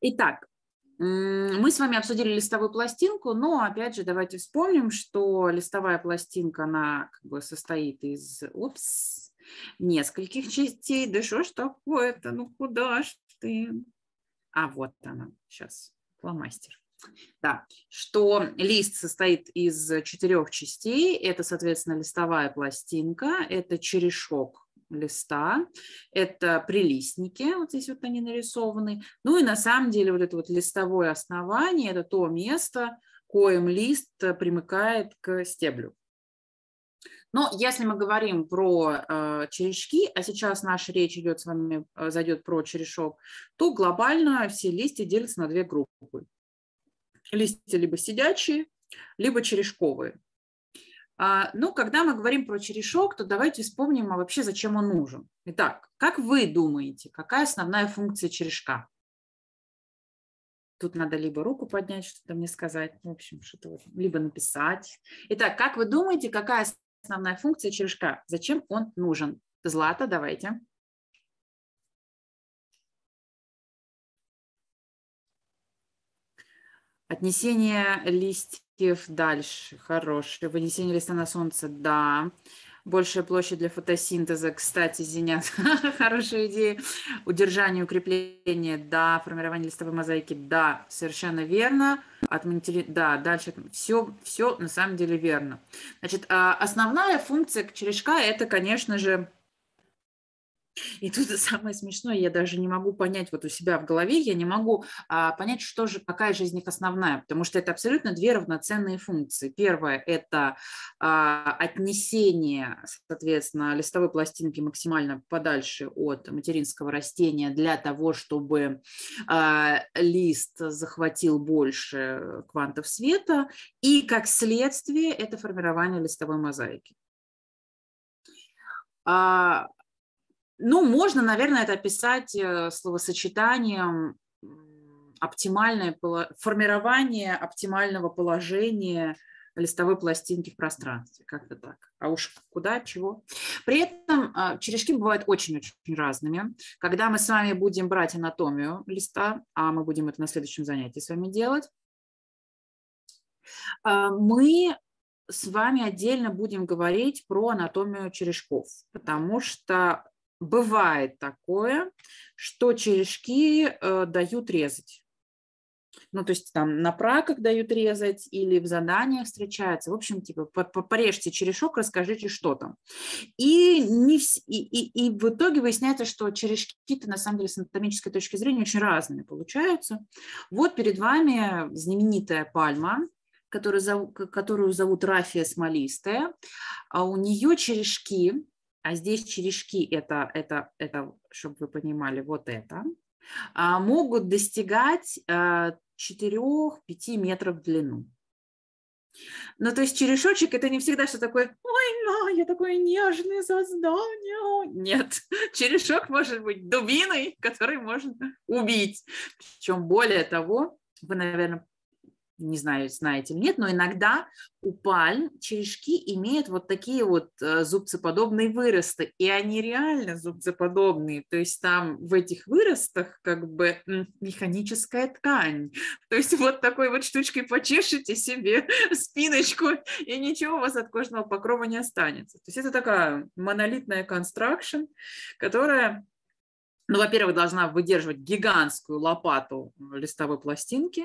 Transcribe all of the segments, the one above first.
Итак, мы с вами обсудили листовую пластинку, но опять же давайте вспомним, что листовая пластинка, она как бы состоит из упс, нескольких частей. Да что ж такое-то? Ну куда ж ты? А вот она, сейчас, фломастер. Да, что лист состоит из четырех частей. Это, соответственно, листовая пластинка, это черешок листа, это прилистники, вот здесь вот они нарисованы. Ну и на самом деле вот это вот листовое основание, это то место, коим лист примыкает к стеблю. Но если мы говорим про э, черешки, а сейчас наша речь идет с вами, э, зайдет про черешок, то глобально все листья делятся на две группы. Листья либо сидячие, либо черешковые. А, ну, когда мы говорим про черешок, то давайте вспомним, а вообще зачем он нужен. Итак, как вы думаете, какая основная функция черешка? Тут надо либо руку поднять, что-то мне сказать, в общем, что-то вот, либо написать. Итак, как вы думаете, какая основная функция черешка? Зачем он нужен? Злата, давайте. Отнесение листьев дальше, хорошее. Вынесение листа на солнце, да. Большая площадь для фотосинтеза, кстати, Зенят, хорошая идея. Удержание, укрепление, да. Формирование листовой мозаики, да, совершенно верно. От монитори... Да, дальше все, все на самом деле верно. Значит, а, основная функция черешка – это, конечно же, и тут самое смешное, я даже не могу понять вот у себя в голове, я не могу а, понять, что же, какая же из них основная, потому что это абсолютно две равноценные функции. Первое – это а, отнесение, соответственно, листовой пластинки максимально подальше от материнского растения для того, чтобы а, лист захватил больше квантов света, и как следствие это формирование листовой мозаики. А, ну, можно, наверное, это описать э, словосочетанием оптимальное формирование оптимального положения листовой пластинки в пространстве. Как-то так. А уж куда, чего. При этом а, черешки бывают очень-очень разными. Когда мы с вами будем брать анатомию листа, а мы будем это на следующем занятии с вами делать, а, мы с вами отдельно будем говорить про анатомию черешков, потому что Бывает такое, что черешки э, дают резать. Ну, то есть там на праках дают резать или в заданиях встречается. В общем, типа, порежьте черешок, расскажите, что там. И, не вс... и, и, и в итоге выясняется, что черешки-то на самом деле с анатомической точки зрения очень разные получаются. Вот перед вами знаменитая пальма, которую зовут, которую зовут Рафия Смолистая. А у нее черешки а здесь черешки это, это, это, чтобы вы понимали, вот это, а, могут достигать 4-5 а, метров в длину. Ну, то есть черешочек это не всегда что такое, ой, ма, я такое нежное создание. Нет, черешок может быть дубиной, который можно убить. Причем более того, вы, наверное, не знаю, знаете или нет, но иногда у пальм черешки имеют вот такие вот э, зубцеподобные выросты, и они реально зубцеподобные, то есть там в этих выростах как бы механическая ткань, то есть вот такой вот штучкой почешете себе спиночку, и ничего у вас от кожного покрова не останется. То есть это такая монолитная констракшн, которая ну, во-первых, должна выдерживать гигантскую лопату листовой пластинки,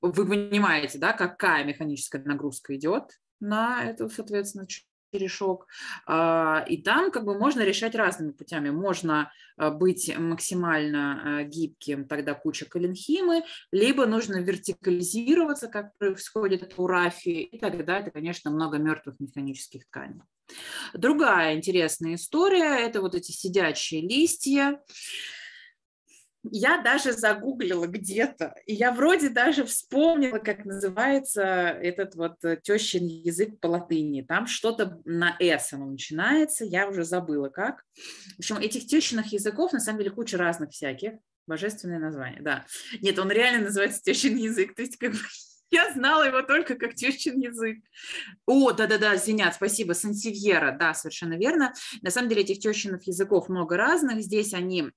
вы понимаете, да, какая механическая нагрузка идет на эту, соответственно, черешок. А, и там как бы можно решать разными путями. Можно а, быть максимально а, гибким, тогда куча коленхимы, либо нужно вертикализироваться, как происходит у рафии, и тогда это, конечно, много мертвых механических тканей. Другая интересная история – это вот эти сидячие листья я даже загуглила где-то, и я вроде даже вспомнила, как называется этот вот э, тещин язык по латыни. Там что-то на «с» оно начинается, я уже забыла как. В общем, этих тещиных языков на самом деле куча разных всяких. Божественное название, да. Нет, он реально называется тещин язык, то есть как бы я знала его только как тещин язык. О, да-да-да, Зенят, спасибо, Сансивьера, да, совершенно верно. На самом деле этих тещиных языков много разных. Здесь они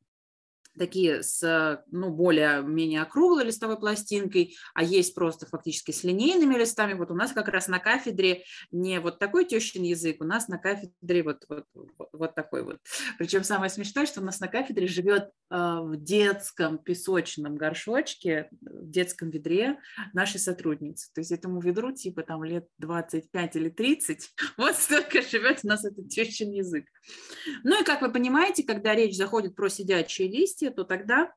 такие с э, ну, более-менее округлой листовой пластинкой, а есть просто фактически с линейными листами. Вот у нас как раз на кафедре не вот такой тещин язык, у нас на кафедре вот, вот, вот такой вот. Причем самое смешное, что у нас на кафедре живет а, в детском песочном горшочке, в детском ведре нашей сотрудницы. То есть этому ведру типа там лет 25 или 30, вот столько живет у нас этот тещин язык. Ну и как вы понимаете, когда речь заходит про сидячие листья, развития, то тогда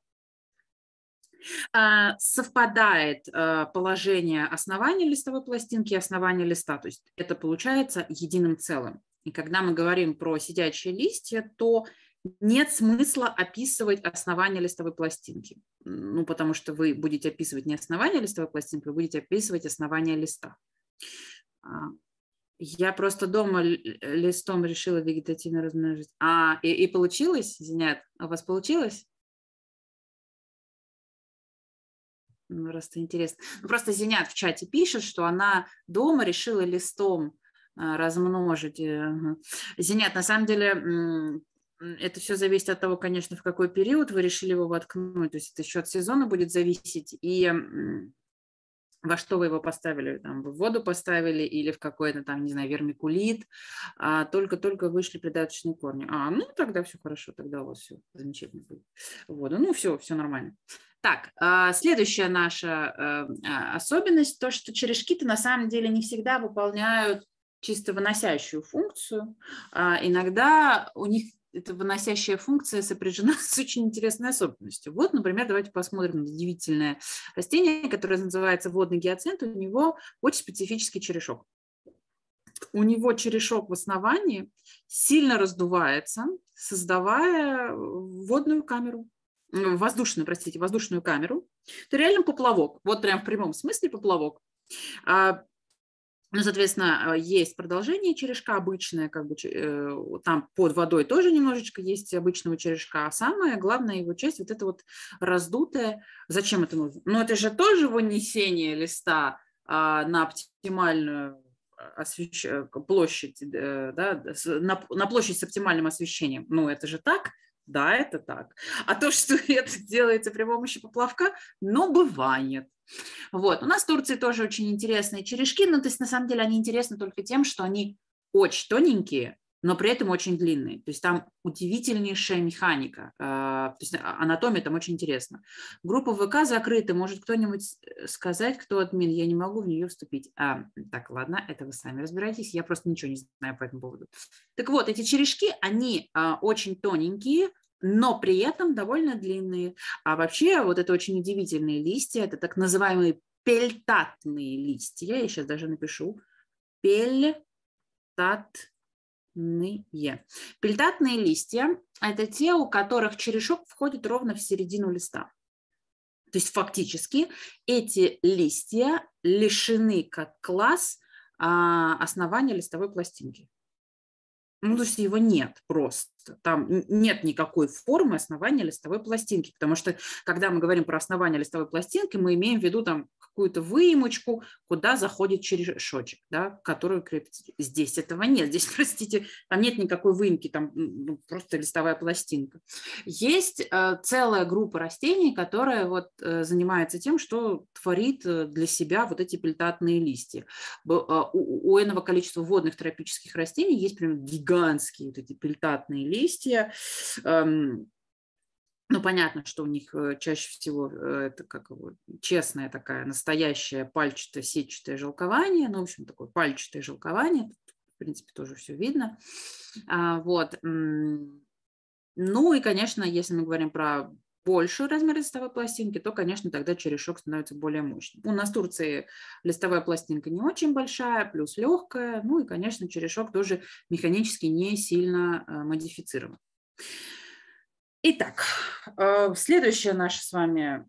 а, совпадает а, положение основания листовой пластинки и основания листа. То есть это получается единым целым. И когда мы говорим про сидячие листья, то нет смысла описывать основание листовой пластинки. Ну, потому что вы будете описывать не основание листовой пластинки, вы будете описывать основание листа. А, я просто дома листом решила вегетативно размножить. А, и, и получилось, извиняют, у вас получилось? Просто интересно. Ну, просто Зенят в чате пишет, что она дома решила листом а, размножить. Э, Зенят, на самом деле, это все зависит от того, конечно, в какой период вы решили его воткнуть. То есть это еще от сезона будет зависеть. И во что вы его поставили, там, в воду поставили или в какой-то там, не знаю, вермикулит, а только-только вышли придаточные корни. А, ну, тогда все хорошо, тогда у вас все замечательно будет. Вот, ну, все, все нормально. Так, а, следующая наша а, а, особенность, то, что черешки-то на самом деле не всегда выполняют чисто выносящую функцию. Иногда у них эта выносящая функция сопряжена с очень интересной особенностью. Вот, например, давайте посмотрим на удивительное растение, которое называется водный гиацинт. У него очень специфический черешок. У него черешок в основании сильно раздувается, создавая водную камеру воздушную, простите, воздушную камеру, то реально поплавок, вот прям в прямом смысле поплавок. А, ну, соответственно, э, есть продолжение черешка обычное, как бы э, там под водой тоже немножечко есть обычного черешка, а самая главная его часть вот это вот раздутая. Зачем это нужно? Ну, это же тоже вынесение листа а, на оптимальную а, э, площадь, да, на, на площадь с оптимальным освещением. Ну, это же так. Да, это так. А то, что это делается при помощи поплавка, ну, бывает. Вот. У нас в Турции тоже очень интересные черешки, но ну, то есть на самом деле они интересны только тем, что они очень тоненькие, но при этом очень длинные. То есть там удивительнейшая механика. А, то есть а, анатомия там очень интересна. Группа ВК закрыта. Может кто-нибудь э, сказать, кто админ? Я не могу в нее вступить. А, так, ладно, это вы сами разбирайтесь. Я просто ничего не знаю по этому поводу. Так вот, эти черешки, они а, очень тоненькие, но при этом довольно длинные. А вообще вот это очень удивительные листья, это так называемые пельтатные листья. Я сейчас даже напишу. Пельтатные. Пельтатные листья – это те, у которых черешок входит ровно в середину листа. То есть фактически эти листья лишены как класс а, основания листовой пластинки. Ну, то есть его нет просто там нет никакой формы основания листовой пластинки, потому что, когда мы говорим про основание листовой пластинки, мы имеем в виду там какую-то выемочку, куда заходит черешочек, да, которую крепится. Здесь этого нет, здесь, простите, там нет никакой выемки, там ну, просто листовая пластинка. Есть э, целая группа растений, которая вот э, занимается тем, что творит э, для себя вот эти пельтатные листья. Б, э, у, у иного количества водных тропических растений есть прям гигантские вот эти пельтатные листья. Эм, ну, понятно, что у них э, чаще всего э, это как его, честная такая настоящее пальчатое сетчатое желкование, ну, в общем, такое пальчатое желкование, Тут, в принципе, тоже все видно. А, вот. Ну и, конечно, если мы говорим про большую размер листовой пластинки, то, конечно, тогда черешок становится более мощным. У нас в Турции листовая пластинка не очень большая, плюс легкая, ну и, конечно, черешок тоже механически не сильно э, модифицирован. Итак, э, следующая наша с вами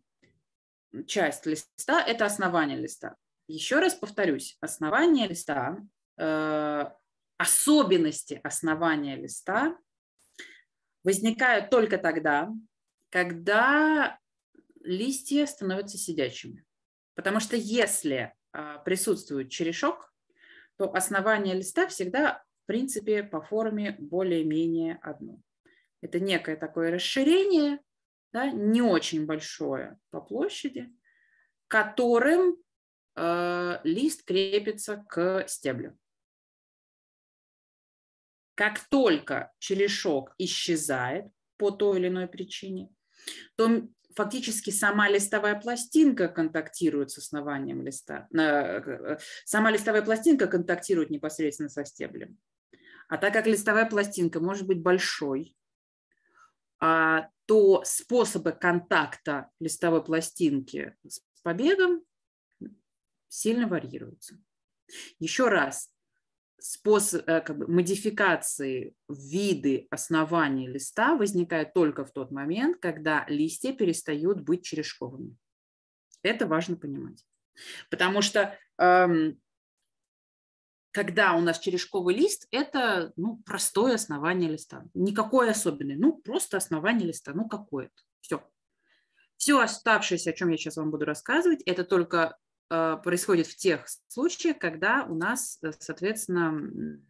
часть листа – это основание листа. Еще раз повторюсь, основание листа, э, особенности основания листа возникают только тогда, когда листья становятся сидячими. Потому что если а, присутствует черешок, то основание листа всегда, в принципе, по форме более-менее одно. Это некое такое расширение, да, не очень большое по площади, которым э, лист крепится к стеблю. Как только черешок исчезает по той или иной причине, то фактически сама листовая пластинка контактирует с основанием листа. Э, сама листовая пластинка контактирует непосредственно со стеблем. А так как листовая пластинка может быть большой, а, то способы контакта листовой пластинки с побегом сильно варьируются. Еще раз, способ, э, как бы, модификации виды основания листа возникают только в тот момент, когда листья перестают быть черешковыми. Это важно понимать. Потому что эм, когда у нас черешковый лист, это ну, простое основание листа. Никакое особенное. Ну, просто основание листа. Ну, какое-то. Все. Все оставшееся, о чем я сейчас вам буду рассказывать, это только Э, происходит в тех случаях, когда у нас, э, соответственно,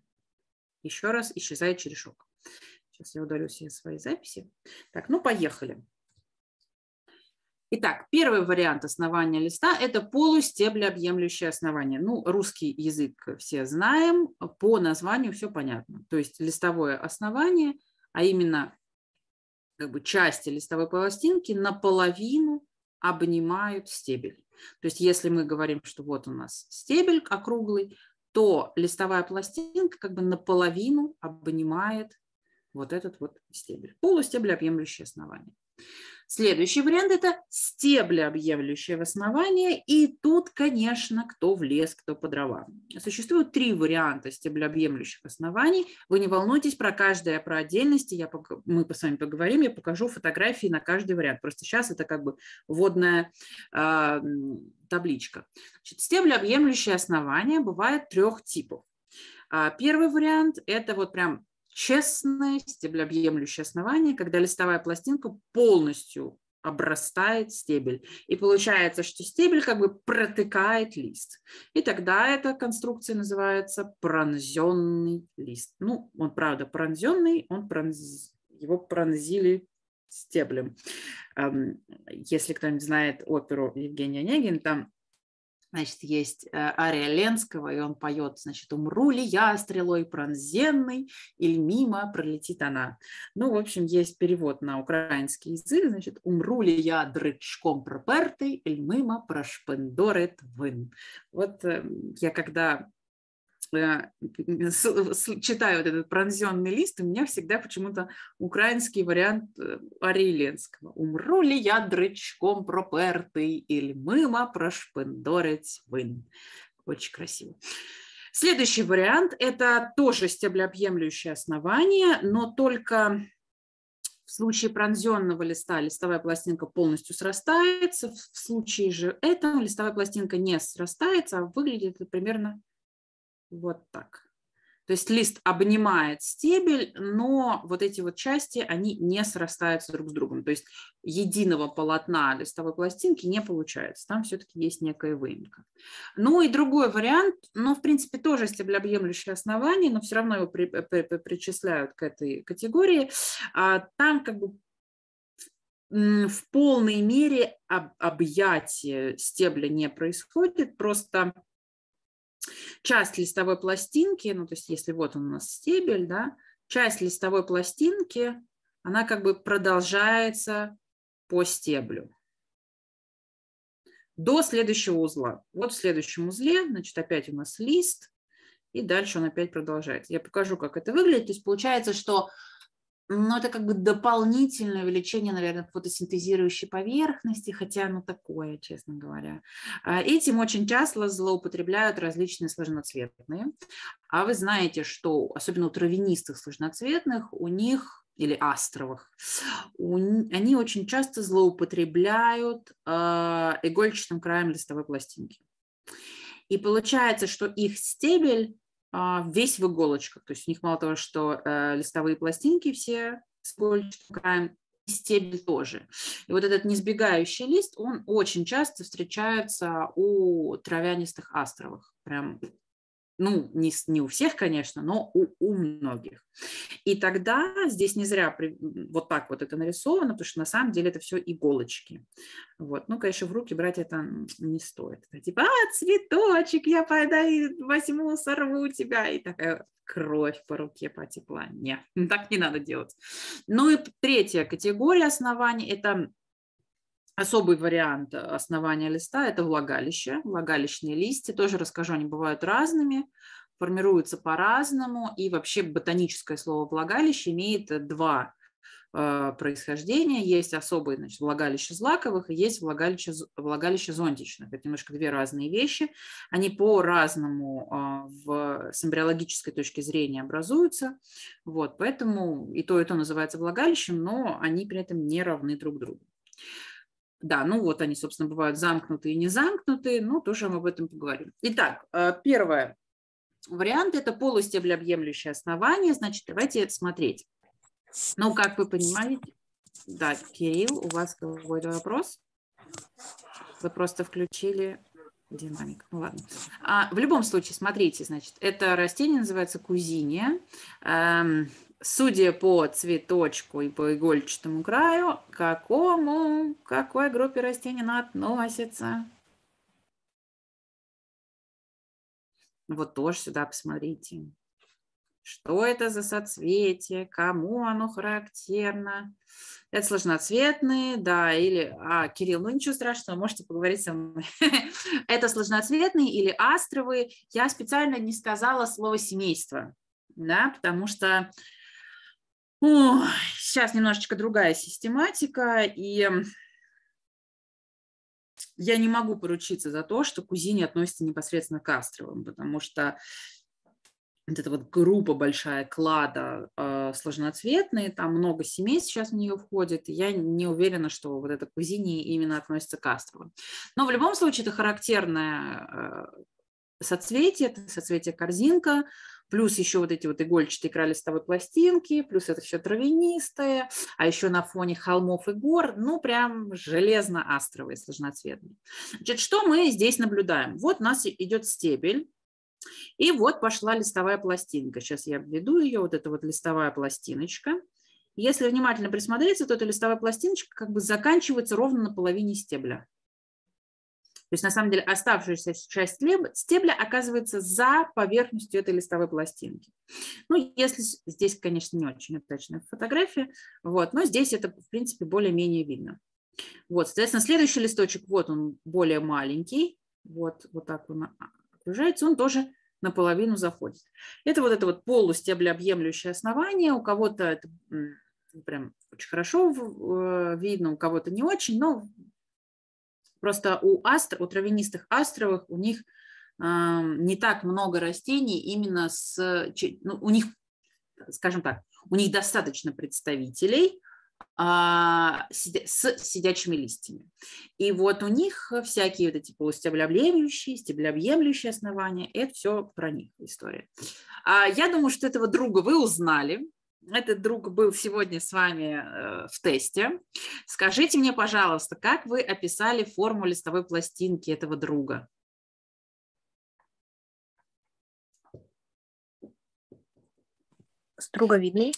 еще раз исчезает черешок. Сейчас я удалю все свои записи. Так, ну поехали. Итак, первый вариант основания листа – это полустеблеобъемлющее основание. Ну, русский язык все знаем, по названию все понятно. То есть листовое основание, а именно как бы, части листовой пластинки наполовину обнимают стебель. То есть если мы говорим, что вот у нас стебель округлый, то листовая пластинка как бы наполовину обнимает вот этот вот стебель. Полустеблеобъемлющее основание. Следующий вариант – это стебли, объявляющие в основании. И тут, конечно, кто в лес, кто по дрова. Существуют три варианта стеблеобъемлющих оснований. Вы не волнуйтесь про каждое а про отдельности. Я, мы с вами поговорим, я покажу фотографии на каждый вариант. Просто сейчас это как бы вводная э, табличка. Значит, стеблеобъемлющие основания бывают трех типов. А, первый вариант – это вот прям честное, стеблеобъемлющее основание, когда листовая пластинка полностью обрастает стебель. И получается, что стебель как бы протыкает лист. И тогда эта конструкция называется пронзенный лист. Ну, он, правда, пронзенный, он пронз... его пронзили стеблем. Если кто-нибудь знает оперу Евгения Онегин, там Значит, есть э, ария Ленского, и он поет, значит, «Умру ли я стрелой пронзенной, или мимо пролетит она?» Ну, в общем, есть перевод на украинский язык, значит, «Умру ли я дрычком пропертый, или мимо прошпендорит вин?» Вот эм, я когда читаю вот этот пронзенный лист, у меня всегда почему-то украинский вариант Арильенского. Э, «Умру ли я дрычком пропертый, или мыма прошпендорец вин?» Очень красиво. Следующий вариант – это тоже стеблеобъемлющее основание, но только в случае пронзенного листа листовая пластинка полностью срастается, в случае же этого листовая пластинка не срастается, а выглядит это примерно вот так. То есть лист обнимает стебель, но вот эти вот части, они не срастаются друг с другом. То есть единого полотна листовой пластинки не получается. Там все-таки есть некая выемка. Ну и другой вариант, ну в принципе тоже стеблеобъемлющее основание, но все равно его при, э, при, при, э, причисляют к этой категории. А, там как бы в полной мере об, объятие стебля не происходит, просто часть листовой пластинки, ну то есть если вот он у нас стебель, да, часть листовой пластинки, она как бы продолжается по стеблю до следующего узла. Вот в следующем узле, значит, опять у нас лист, и дальше он опять продолжается. Я покажу, как это выглядит. То есть получается, что но это как бы дополнительное увеличение, наверное, фотосинтезирующей поверхности, хотя ну такое, честно говоря. А этим очень часто злоупотребляют различные сложноцветные. А вы знаете, что особенно у травянистых сложноцветных, у них или астровых, у, они очень часто злоупотребляют э, игольчатым краем листовой пластинки. И получается, что их стебель а, весь в иголочках. То есть у них мало того, что э, листовые пластинки все с иголочками, стебель тоже. И вот этот несбегающий лист, он очень часто встречается у травянистых астровых. Прям ну, не, не у всех, конечно, но у, у многих. И тогда здесь не зря при, вот так вот это нарисовано, потому что на самом деле это все иголочки. Вот. Ну, конечно, в руки брать это не стоит. Это типа, а, цветочек, я пойду и возьму, сорву тебя. И такая кровь по руке потекла. Нет, так не надо делать. Ну и третья категория оснований – это Особый вариант э, основания листа – это влагалище, влагалищные листья. Тоже расскажу, они бывают разными, формируются по-разному. И вообще ботаническое слово «влагалище» имеет два э, происхождения. Есть особые значит, влагалище злаковых и есть влагалище, влагалище зонтичных. Это немножко две разные вещи. Они по-разному а, в, с эмбриологической точки зрения образуются. Вот, поэтому и то, и то называется влагалищем, но они при этом не равны друг другу. Да, ну вот они, собственно, бывают замкнутые и не замкнутые, но тоже мы об этом поговорим. Итак, э, первое. Вариант – это полости в полустеблеобъемлющее основание. Значит, давайте смотреть. Ну, как вы понимаете, да, Кирилл, у вас какой-то вопрос? Вы просто включили динамик. Ну ладно. А, в любом случае, смотрите, значит, это растение называется кузиния. Эм, судя по цветочку и по игольчатому краю, к какому, какой группе растений она относится? Вот тоже сюда посмотрите. Что это за соцветие? Кому оно характерно? Это сложноцветные, да, или... А, Кирилл, ну ничего страшного, можете поговорить со мной. это сложноцветные или астровые. Я специально не сказала слово семейство, да, потому что Ой, сейчас немножечко другая систематика, и я не могу поручиться за то, что Кузини относится непосредственно к Астровым, потому что вот эта вот группа большая, клада э, сложноцветные, там много семей сейчас в нее входит, и я не уверена, что вот эта Кузини именно относится к Астровым. Но в любом случае это характерное э, соцветие, это соцветие корзинка, плюс еще вот эти вот игольчатые кралистовые пластинки, плюс это все травянистое, а еще на фоне холмов и гор, ну, прям железно-астровые, сложноцветные. Значит, что мы здесь наблюдаем? Вот у нас идет стебель, и вот пошла листовая пластинка. Сейчас я обведу ее, вот эта вот листовая пластиночка. Если внимательно присмотреться, то эта листовая пластиночка как бы заканчивается ровно на половине стебля. То есть на самом деле оставшаяся часть стебля оказывается за поверхностью этой листовой пластинки. Ну, если здесь, конечно, не очень удачная фотография, вот, но здесь это, в принципе, более-менее видно. Вот, соответственно, следующий листочек, вот он более маленький, вот, вот так он окружается, он тоже наполовину заходит. Это вот это вот полустеблеобъемлющее основание, у кого-то это прям очень хорошо э, видно, у кого-то не очень, но Просто у астр, у травянистых астровых у них э, не так много растений именно с... Ну, у них, скажем так, у них достаточно представителей, а, с сидячими листьями. И вот у них всякие вот эти полустеблеобъемлющие, стеблеобъемлющие основания, это все про них история. А я думаю, что этого друга вы узнали этот друг был сегодня с вами э, в тесте. Скажите мне, пожалуйста, как вы описали форму листовой пластинки этого друга? Струговидный.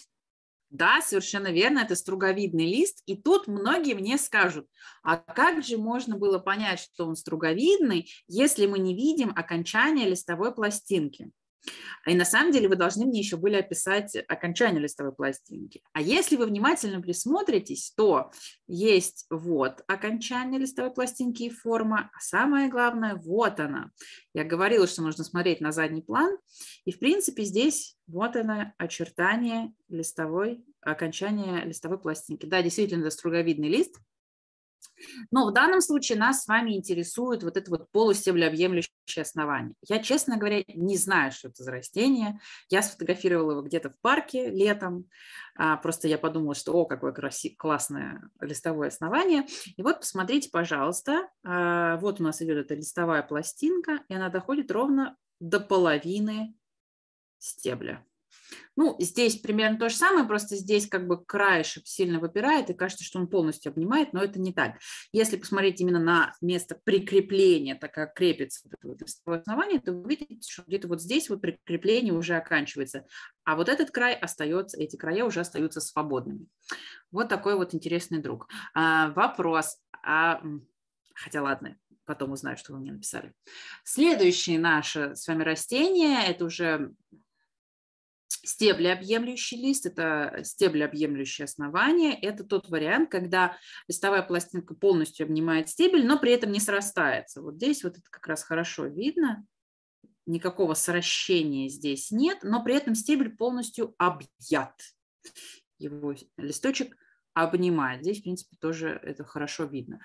Да, совершенно верно, это струговидный лист. И тут многие мне скажут, а как же можно было понять, что он струговидный, если мы не видим окончания листовой пластинки? И на самом деле вы должны мне еще были описать окончание листовой пластинки. А если вы внимательно присмотритесь, то есть вот окончание листовой пластинки и форма, а самое главное, вот она. Я говорила, что нужно смотреть на задний план, и в принципе здесь вот она очертание листовой, окончание листовой пластинки. Да, действительно, это струговидный лист, но в данном случае нас с вами интересует вот это вот полустеблеобъемлющее основание. Я, честно говоря, не знаю, что это за растение. Я сфотографировала его где-то в парке летом. А, просто я подумала, что о, какое краси- классное листовое основание. И вот посмотрите, пожалуйста, а, вот у нас идет эта листовая пластинка, и она доходит ровно до половины стебля. Ну, здесь примерно то же самое, просто здесь как бы краешек сильно выпирает, и кажется, что он полностью обнимает, но это не так. Если посмотреть именно на место прикрепления, так как крепится вот основание, то вы видите, что где-то вот здесь вот прикрепление уже оканчивается, а вот этот край остается, эти края уже остаются свободными. Вот такой вот интересный друг. А, вопрос. А, хотя ладно, потом узнаю, что вы мне написали. Следующее наше с вами растение, это уже Стеблеобъемлющий лист – это стеблеобъемлющее основание. Это тот вариант, когда листовая пластинка полностью обнимает стебель, но при этом не срастается. Вот здесь вот это как раз хорошо видно. Никакого сращения здесь нет, но при этом стебель полностью объят. Его листочек обнимает. Здесь, в принципе, тоже это хорошо видно.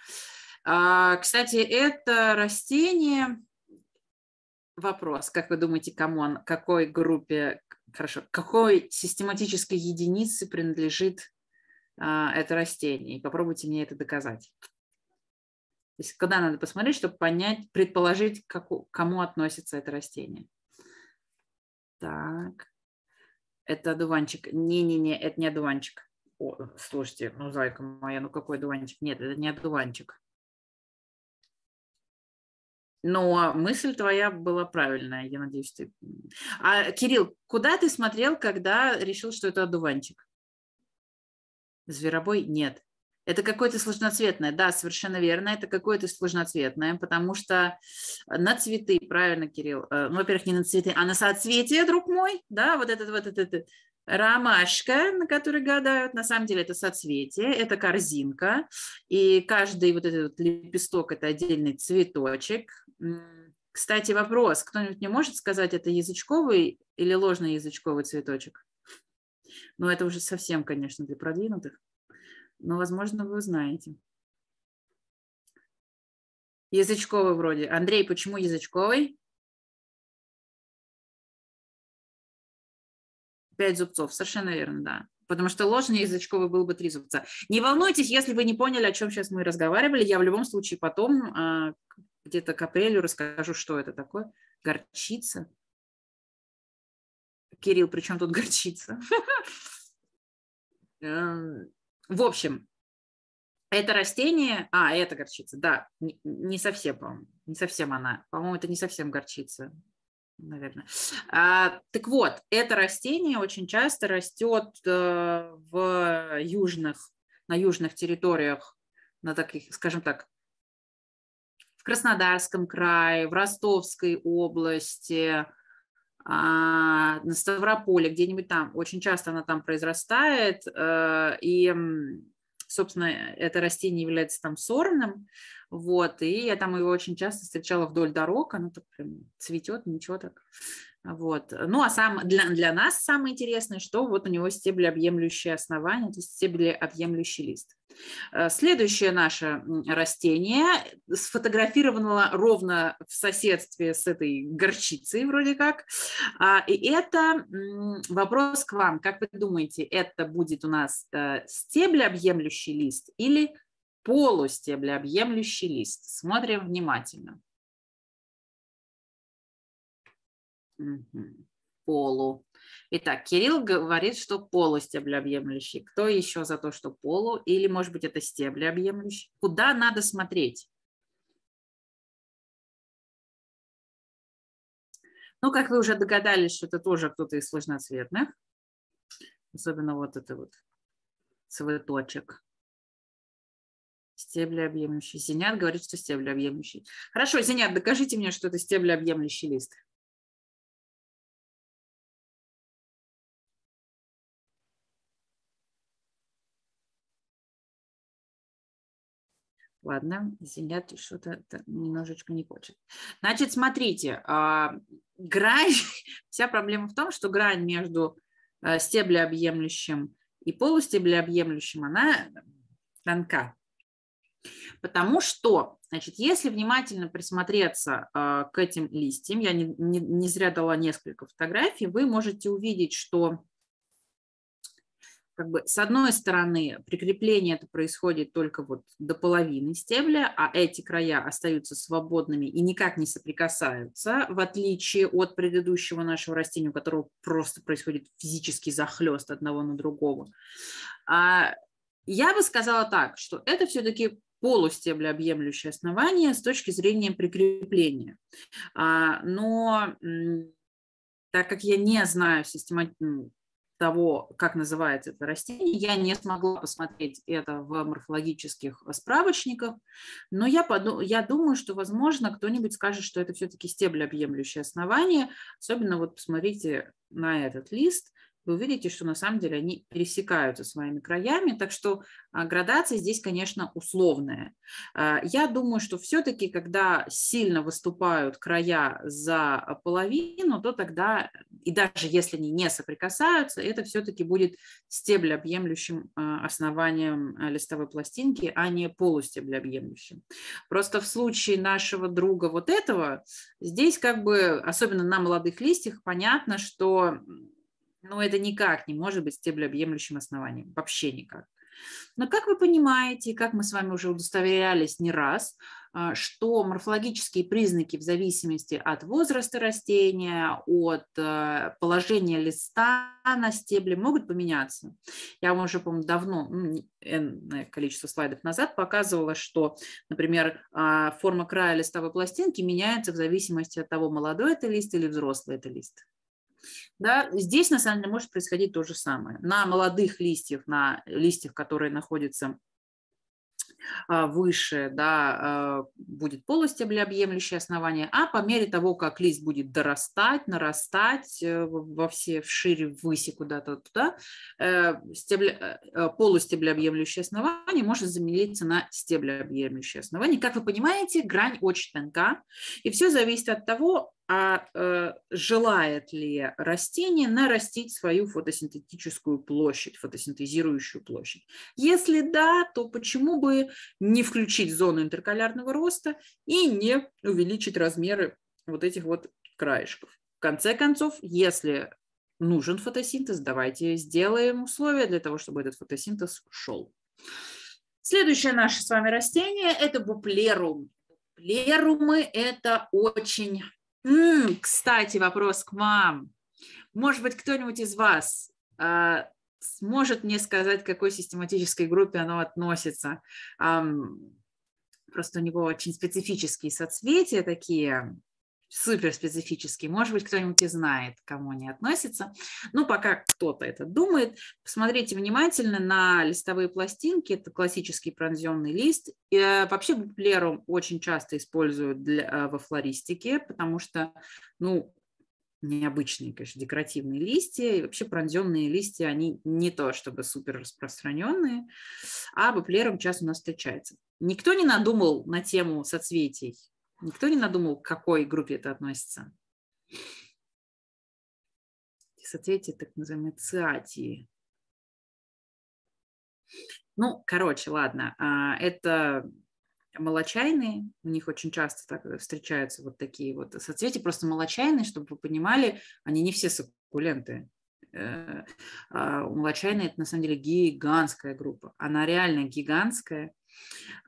А, кстати, это растение... Вопрос, как вы думаете, кому он, какой группе Хорошо. Какой систематической единице принадлежит а, это растение? И попробуйте мне это доказать. То есть куда надо посмотреть, чтобы понять, предположить, как, кому относится это растение. Так. Это одуванчик. Не-не-не, это не одуванчик. О, слушайте, ну, зайка моя, ну какой одуванчик? Нет, это не одуванчик. Но мысль твоя была правильная, я надеюсь, ты... А, Кирилл, куда ты смотрел, когда решил, что это одуванчик? Зверобой? Нет. Это какое-то сложноцветное, да, совершенно верно, это какое-то сложноцветное, потому что на цветы, правильно, Кирилл, э, ну, во-первых, не на цветы, а на соцветие, друг мой, да, вот этот, вот этот, Ромашка, на которой гадают, на самом деле это соцветие, это корзинка, и каждый вот этот вот лепесток – это отдельный цветочек. Кстати, вопрос, кто-нибудь не может сказать, это язычковый или ложный язычковый цветочек? Но ну, это уже совсем, конечно, для продвинутых, но, возможно, вы узнаете. Язычковый вроде. Андрей, почему язычковый? пять зубцов, совершенно верно, да. Потому что ложный язычковый был бы три зубца. Не волнуйтесь, если вы не поняли, о чем сейчас мы разговаривали, я в любом случае потом а, где-то к апрелю расскажу, что это такое. Горчица. Кирилл, при чем тут горчица? Эм, в общем, это растение, а, это горчица, да, не совсем, по-моему, не совсем она, по-моему, это не совсем горчица, наверное. А, так вот, это растение очень часто растет э, в южных, на южных территориях, на таких, скажем так, в Краснодарском крае, в Ростовской области, а, на Ставрополе, где-нибудь там. Очень часто она там произрастает, э, и собственно, это растение является там сорным, вот, и я там его очень часто встречала вдоль дорог, оно так прям цветет, ничего так. Вот. Ну, а сам, для, для нас самое интересное, что вот у него стеблеобъемлющее основание, то есть стеблеобъемлющий лист. Э, следующее наше растение сфотографировано ровно в соседстве с этой горчицей вроде как. А, и это вопрос к вам. Как вы думаете, это будет у нас э, стеблеобъемлющий лист или полустеблеобъемлющий лист? Смотрим внимательно. Угу. Полу. Итак, Кирилл говорит, что полу стеблеобъемлющий. Кто еще за то, что полу? Или, может быть, это стеблеобъемлющий? Куда надо смотреть? Ну, как вы уже догадались, что это тоже кто-то из сложноцветных. Особенно вот это вот цветочек. Стеблеобъемлющий. Зенят говорит, что стеблеобъемлющий. Хорошо, Зенят, докажите мне, что это стеблеобъемлющий лист. Ладно, сидят, что-то немножечко не хочет. Значит, смотрите, а, грань, вся проблема в том, что грань между э, стеблеобъемлющим и полустеблеобъемлющим, она тонка. Потому что, значит, если внимательно присмотреться а, к этим листьям, я не, не, не зря дала несколько фотографий, вы можете увидеть, что как бы с одной стороны прикрепление это происходит только вот до половины стебля, а эти края остаются свободными и никак не соприкасаются, в отличие от предыдущего нашего растения, у которого просто происходит физический захлест одного на другого. А я бы сказала так, что это все-таки полустеблеобъемлющее основание с точки зрения прикрепления. А, но так как я не знаю систематически того, как называется это растение. Я не смогла посмотреть это в морфологических справочниках, но я, подум- я думаю, что, возможно, кто-нибудь скажет, что это все-таки стеблеобъемлющее основание. Особенно вот посмотрите на этот лист – вы увидите, что на самом деле они пересекаются своими краями, так что а, градация здесь, конечно, условная. А, я думаю, что все-таки, когда сильно выступают края за а, половину, то тогда, и даже если они не соприкасаются, это все-таки будет стеблеобъемлющим основанием листовой пластинки, а не полустеблеобъемлющим. Просто в случае нашего друга вот этого, здесь как бы, особенно на молодых листьях, понятно, что но это никак не может быть стеблеобъемлющим основанием, вообще никак. Но как вы понимаете, и как мы с вами уже удостоверялись не раз, а, что морфологические признаки в зависимости от возраста растения, от э, положения листа на стебле могут поменяться. Я вам уже, помню, давно, количество слайдов назад показывала, что, например, а, форма края листовой пластинки меняется в зависимости от того, молодой это лист или взрослый это лист. Да, здесь на самом деле может происходить то же самое. На молодых листьях, на листьях, которые находятся а, выше да, э, будет полость полустеблеобъемлющее основание, а по мере того, как лист будет дорастать, нарастать э, во все вшире, ввыси куда-то туда, э, стебля полость полустеблеобъемлющее основание может замениться на стеблеобъемлющее основание. Как вы понимаете, грань очень тонка, и все зависит от того, а э, желает ли растение нарастить свою фотосинтетическую площадь, фотосинтезирующую площадь. Если да, то почему бы не включить зону интеркалярного роста и не увеличить размеры вот этих вот краешков. В конце концов, если нужен фотосинтез, давайте сделаем условия для того, чтобы этот фотосинтез шел. Следующее наше с вами растение – это буплерум. Буплерумы – это очень кстати, вопрос к вам. Может быть, кто-нибудь из вас э, сможет мне сказать, к какой систематической группе оно относится? просто у него очень специфические соцветия такие, супер специфический. Может быть, кто-нибудь и знает, кому они относятся. но пока кто-то это думает, посмотрите внимательно на листовые пластинки. Это классический пронзенный лист. И, э, вообще буплеру очень часто используют для, э, во флористике, потому что, ну, необычные, конечно, декоративные листья. И вообще пронзенные листья, они не то чтобы супер распространенные, а буплером часто у нас встречается. Никто не надумал на тему соцветий Никто не надумал, к какой группе это относится. Соцветия так называемые циатии. Ну, короче, ладно, а, это молочайные, у них очень часто так встречаются вот такие вот соцветия, просто молочайные, чтобы вы понимали, они не все суккуленты. Э, а, а, молочайные – это на самом деле гигантская группа, она реально гигантская,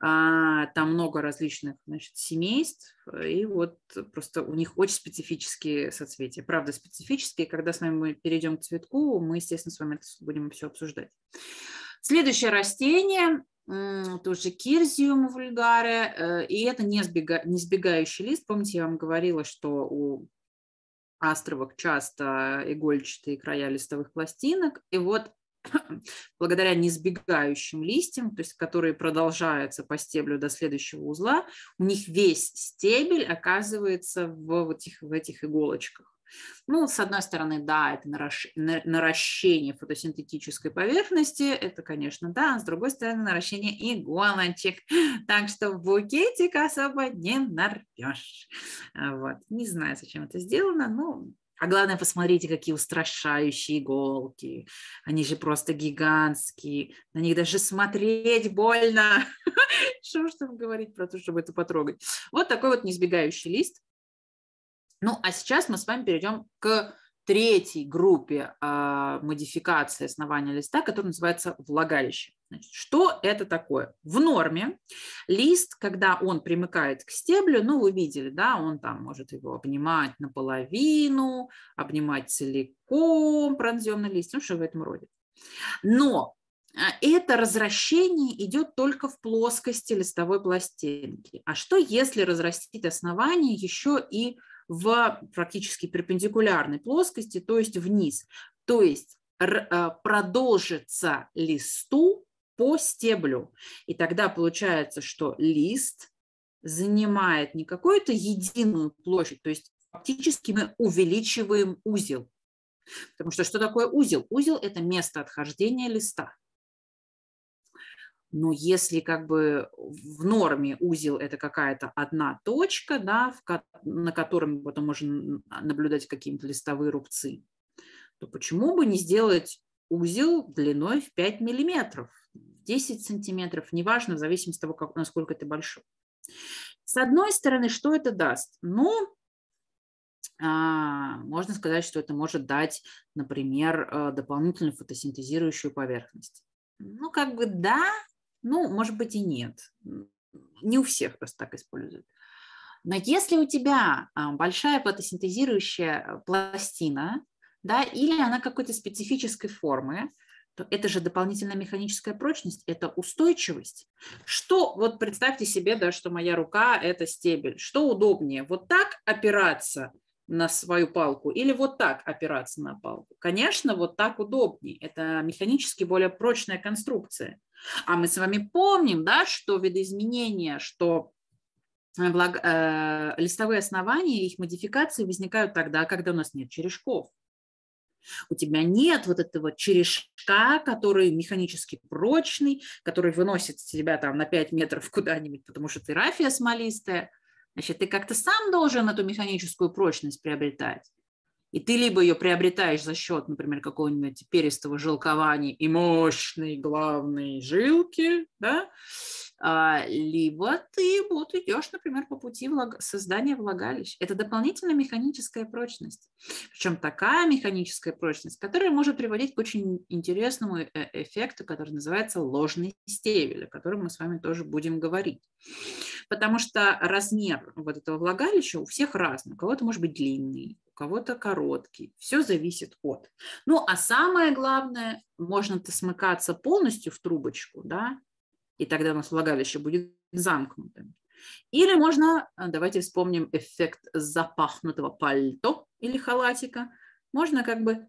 а, там много различных значит, семейств, и вот просто у них очень специфические соцветия. Правда, специфические. Когда с вами мы перейдем к цветку, мы, естественно, с вами будем все обсуждать. Следующее растение тоже кирзиум вульгаре, э, и это не, сбега, не сбегающий лист. Помните, я вам говорила, что у астровок часто игольчатые края листовых пластинок, и вот благодаря несбегающим листьям, то есть которые продолжаются по стеблю до следующего узла, у них весь стебель оказывается в, этих, в этих иголочках. Ну, с одной стороны, да, это наращение фотосинтетической поверхности, это, конечно, да, а с другой стороны, наращение иголочек, так что букетик особо не нарвешь. А вот. Не знаю, зачем это сделано, но а главное, посмотрите, какие устрашающие иголки. Они же просто гигантские. На них даже смотреть больно. Что ж там говорить про то, чтобы это потрогать. Вот такой вот неизбегающий лист. Ну, а сейчас мы с вами перейдем к третьей группе э, модификации основания листа, которая называется влагалище. Значит, что это такое? В норме лист, когда он примыкает к стеблю, ну, вы видели, да, он там может его обнимать наполовину, обнимать целиком пронзенный лист, ну, что в этом роде. Но а, это развращение идет только в плоскости листовой пластинки. А что, если разрастить основание еще и в практически перпендикулярной плоскости, то есть вниз? То есть э, продолжится листу по стеблю. И тогда получается, что лист занимает не какую-то единую площадь, то есть фактически мы увеличиваем узел. Потому что что такое узел? Узел – это место отхождения листа. Но если как бы в норме узел это какая-то одна точка, да, в, на котором потом можно наблюдать какие-то листовые рубцы, то почему бы не сделать узел длиной в 5 миллиметров? 10 сантиметров, неважно, в зависимости от того, как, насколько ты большой. С одной стороны, что это даст? Ну, а, можно сказать, что это может дать, например, э, дополнительную фотосинтезирующую поверхность. Ну, как бы да, ну, может быть и нет. Не у всех просто так используют. Но если у тебя а, большая фотосинтезирующая э, пластина, да, или она какой-то специфической формы, то это же дополнительная механическая прочность, это устойчивость. Что, вот представьте себе, да, что моя рука – это стебель. Что удобнее, вот так опираться на свою палку или вот так опираться на палку? Конечно, вот так удобнее. Это механически более прочная конструкция. А мы с вами помним, да, что видоизменения, что э, э, листовые основания, их модификации возникают тогда, когда у нас нет черешков. У тебя нет вот этого черешка, который механически прочный, который выносит тебя там на 5 метров куда-нибудь, потому что ты рафия смолистая. Значит, ты как-то сам должен эту механическую прочность приобретать. И ты либо ее приобретаешь за счет, например, какого-нибудь перистого желкования и мощной главной жилки, да, а, либо ты вот идешь, например, по пути влаг... создания влагалищ. Это дополнительная механическая прочность. Причем такая механическая прочность, которая может приводить к очень интересному э, эффекту, который называется ложный стебель, о котором мы с вами тоже будем говорить. Потому что размер вот этого влагалища у всех разный. У кого-то может быть длинный, у кого-то короткий. Все зависит от. Ну, а самое главное, можно-то смыкаться полностью в трубочку, да, и тогда у нас влагалище будет замкнутым. Или можно, э, давайте вспомним эффект запахнутого пальто или халатика, можно как бы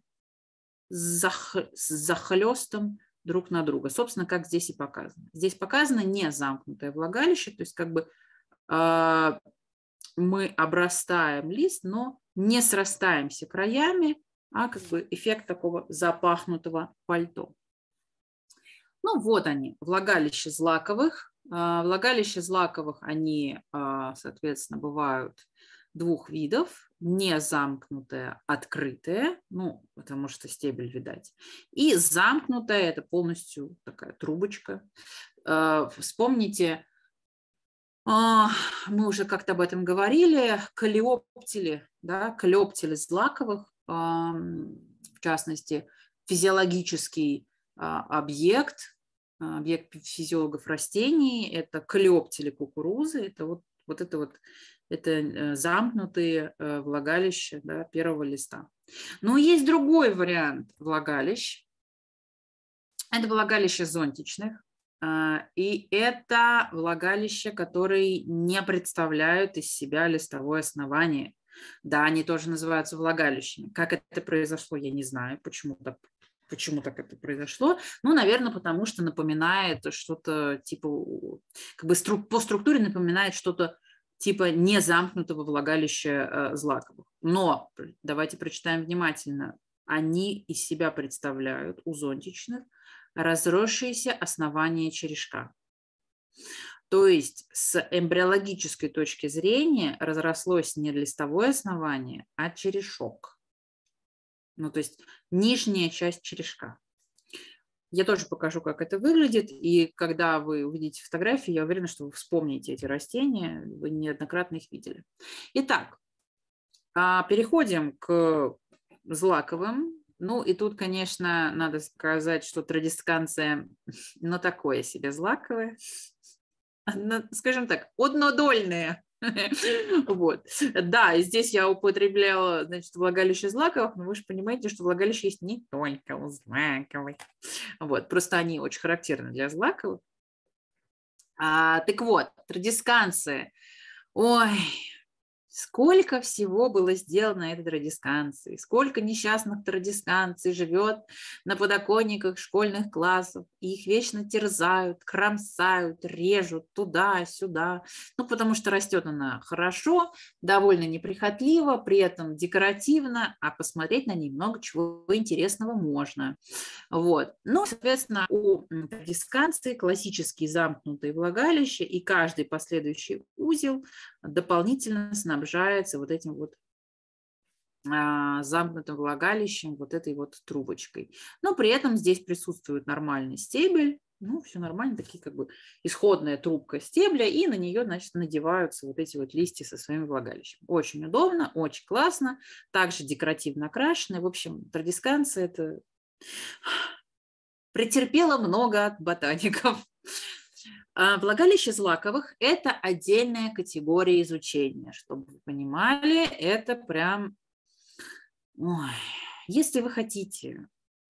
зах, с захлестом друг на друга. Собственно, как здесь и показано. Здесь показано не замкнутое влагалище, то есть как бы э, мы обрастаем лист, но не срастаемся краями, а как бы эффект такого запахнутого пальто. Ну, вот они, влагалище злаковых. А, влагалище злаковых, они, а, соответственно, бывают двух видов. Не замкнутое, открытое, ну, потому что стебель, видать. И замкнутое – это полностью такая трубочка. А, вспомните, мы уже как-то об этом говорили, калиоптили, да, калиоптили злаковых, в частности, физиологический а, объект, а, объект физиологов растений, это клептили кукурузы, это вот, вот это вот это э, замкнутые э, влагалища да, первого листа. Но есть другой вариант влагалищ. Это влагалище зонтичных, а, и это влагалища, которые не представляют из себя листовое основание. Да, они тоже называются влагалищами. Как это произошло, я не знаю, почему так Почему так это произошло? Ну, наверное, потому что напоминает что-то типа, как бы стру, по структуре напоминает что-то типа незамкнутого влагалища э, злаковых. Но давайте прочитаем внимательно. Они из себя представляют у зонтичных разросшиеся основания черешка. То есть с эмбриологической точки зрения разрослось не листовое основание, а черешок ну то есть нижняя часть черешка. Я тоже покажу, как это выглядит, и когда вы увидите фотографии, я уверена, что вы вспомните эти растения, вы неоднократно их видели. Итак, а, переходим к злаковым. Ну и тут, конечно, надо сказать, что традисканция, ну такое себе злаковое, скажем так, однодольное. Вот. Да, здесь я употребляла, значит, влагалище злаковых, но вы же понимаете, что влагалище есть не только у злаковых. Вот, просто они очень характерны для злаковых. А, так вот, традисканцы. Ой, Сколько всего было сделано этой традисканцией, сколько несчастных традисканций живет на подоконниках школьных классов, и их вечно терзают, кромсают, режут туда-сюда, ну, потому что растет она хорошо, довольно неприхотливо, при этом декоративно, а посмотреть на ней много чего интересного можно. Вот. Ну, соответственно, у традисканции классические замкнутые влагалища, и каждый последующий узел дополнительно снабжается вот этим вот а, замкнутым влагалищем, вот этой вот трубочкой. Но при этом здесь присутствует нормальный стебель, ну, все нормально, такие как бы исходная трубка стебля, и на нее, значит, надеваются вот эти вот листья со своим влагалищем. Очень удобно, очень классно, также декоративно окрашены. В общем, традисканция это претерпела много от ботаников. А, влагалище злаковых – это отдельная категория изучения, чтобы вы понимали, это прям… Ой. Если вы хотите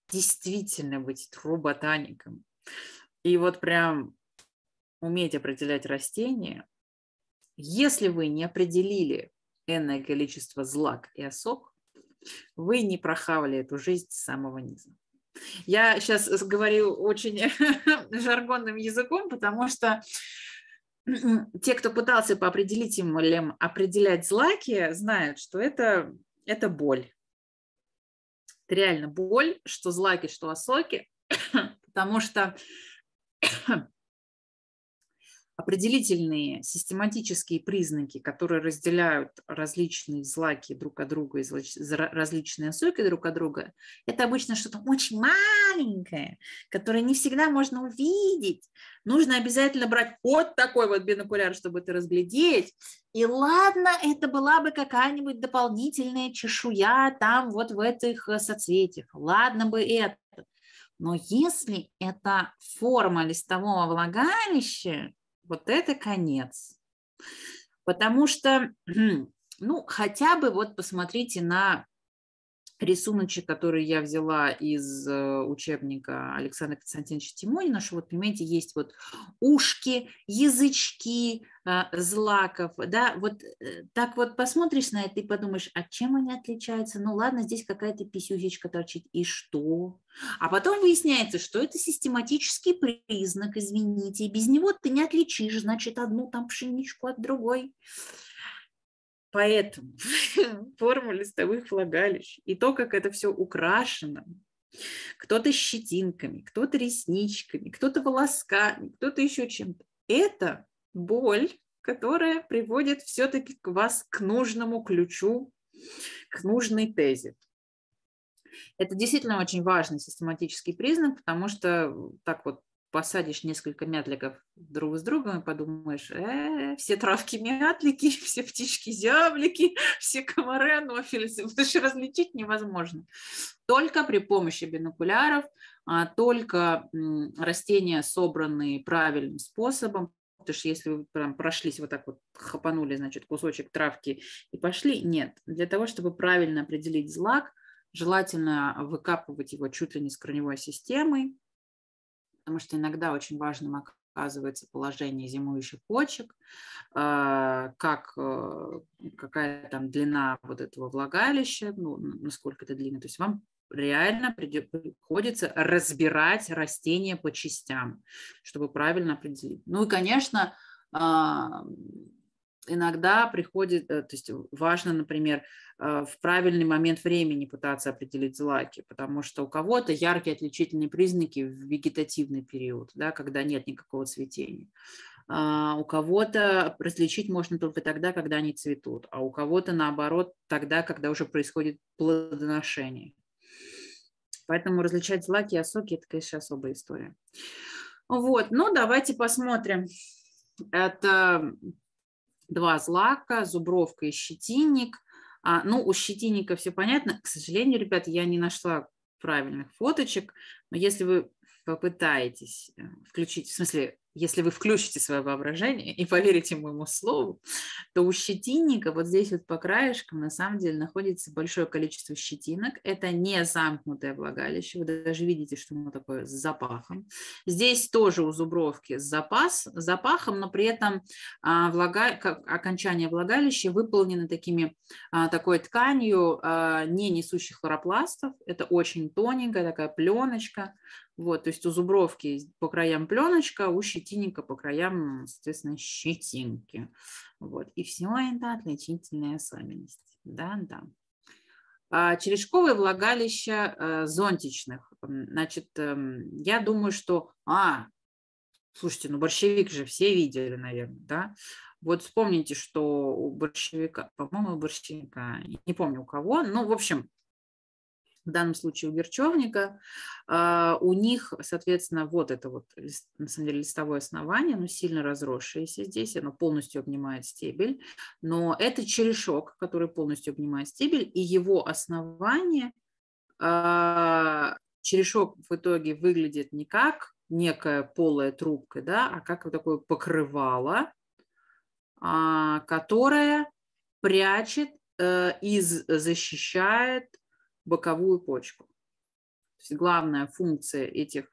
действительно быть труботаником и вот прям уметь определять растения, если вы не определили энное количество злак и осок, вы не прохавали эту жизнь с самого низа. Я сейчас говорю очень жаргонным языком, потому что те, кто пытался по определителям определять злаки, знают, что это, это боль. Это реально боль, что злаки, что осоки, потому что определительные систематические признаки, которые разделяют различные злаки друг от друга и различные соки друг от друга, это обычно что-то очень маленькое, которое не всегда можно увидеть. Нужно обязательно брать вот такой вот бинокуляр, чтобы это разглядеть. И ладно, это была бы какая-нибудь дополнительная чешуя там вот в этих э, соцветиях. Ладно бы это. Но если это форма листового влагалища, вот это конец. Потому что, ну, хотя бы вот посмотрите на рисуночек, который я взяла из э, учебника Александра Константиновича Тимонина, что вот, понимаете, есть вот ушки, язычки а, злаков, да, вот э, так вот посмотришь на это и подумаешь, а чем они отличаются? Ну ладно, здесь какая-то писюхечка торчит, и что? А потом выясняется, что это систематический признак, извините, и без него ты не отличишь, значит, одну там пшеничку от другой. Поэтому форма листовых влагалищ и то, как это все украшено, кто-то щетинками, кто-то ресничками, кто-то волосками, кто-то еще чем-то. Это боль, которая приводит все-таки к вас к нужному ключу, к нужной тезе. Это действительно очень важный систематический признак, потому что так вот посадишь несколько мятликов друг с другом и подумаешь, э, все травки мятлики, все птички зяблики, все комары анофилисы, потому что различить невозможно. Только при помощи бинокуляров, а, только растения, собранные правильным способом, потому что если вы прям прошлись вот так вот, хапанули, значит, кусочек травки и пошли, нет. Для того, чтобы правильно определить злак, желательно выкапывать его чуть ли не с корневой системой, потому что иногда очень важным оказывается положение зимующих почек, а, как, э, какая там длина вот этого влагалища, ну, насколько это длинно. То есть вам реально приходится разбирать растения по частям, чтобы правильно определить. Ну и, конечно, а, иногда приходит, э, то есть важно, например, э, в правильный момент времени пытаться определить злаки, потому что у кого-то яркие отличительные признаки в вегетативный период, да, когда нет никакого цветения. А у кого-то различить можно только тогда, когда они цветут, а у кого-то, наоборот, тогда, когда уже происходит плодоношение. Поэтому различать злаки и осоки – это, конечно, особая история. Вот, ну давайте посмотрим. Это два злака, зубровка и щетинник. А, ну, у щетинника все понятно. К сожалению, ребят, я не нашла правильных фоточек, но если вы попытаетесь э, включить, в смысле, если вы включите свое воображение и поверите моему слову, то у щетинника вот здесь вот по краешкам на самом деле находится большое количество щетинок. Это не замкнутое влагалище. Вы даже видите, что оно такое с запахом. Здесь тоже у зубровки запас, запахом, но при этом а, влага, как, окончание влагалища выполнено такими, а, такой тканью а, не несущих хлоропластов. Это очень тоненькая такая пленочка, вот, то есть у зубровки по краям пленочка, у щетинника по краям, соответственно, щетинки. Вот, и все это отличительные особенности. Да, да. А, черешковые влагалища э, зонтичных. Значит, эм, я думаю, что... А, слушайте, ну борщевик же все видели, наверное, да? Вот вспомните, что у борщевика, по-моему, у борщевика, не помню у кого, ну, в общем, в данном случае у герчевника, а, у них, соответственно, вот это вот, на самом деле, листовое основание, оно сильно разросшееся здесь, оно полностью обнимает стебель, но это черешок, который полностью обнимает стебель, и его основание, а, черешок в итоге выглядит не как некая полая трубка, да, а как вот такое покрывало, а, которое прячет э, и защищает боковую почку. То есть главная функция этих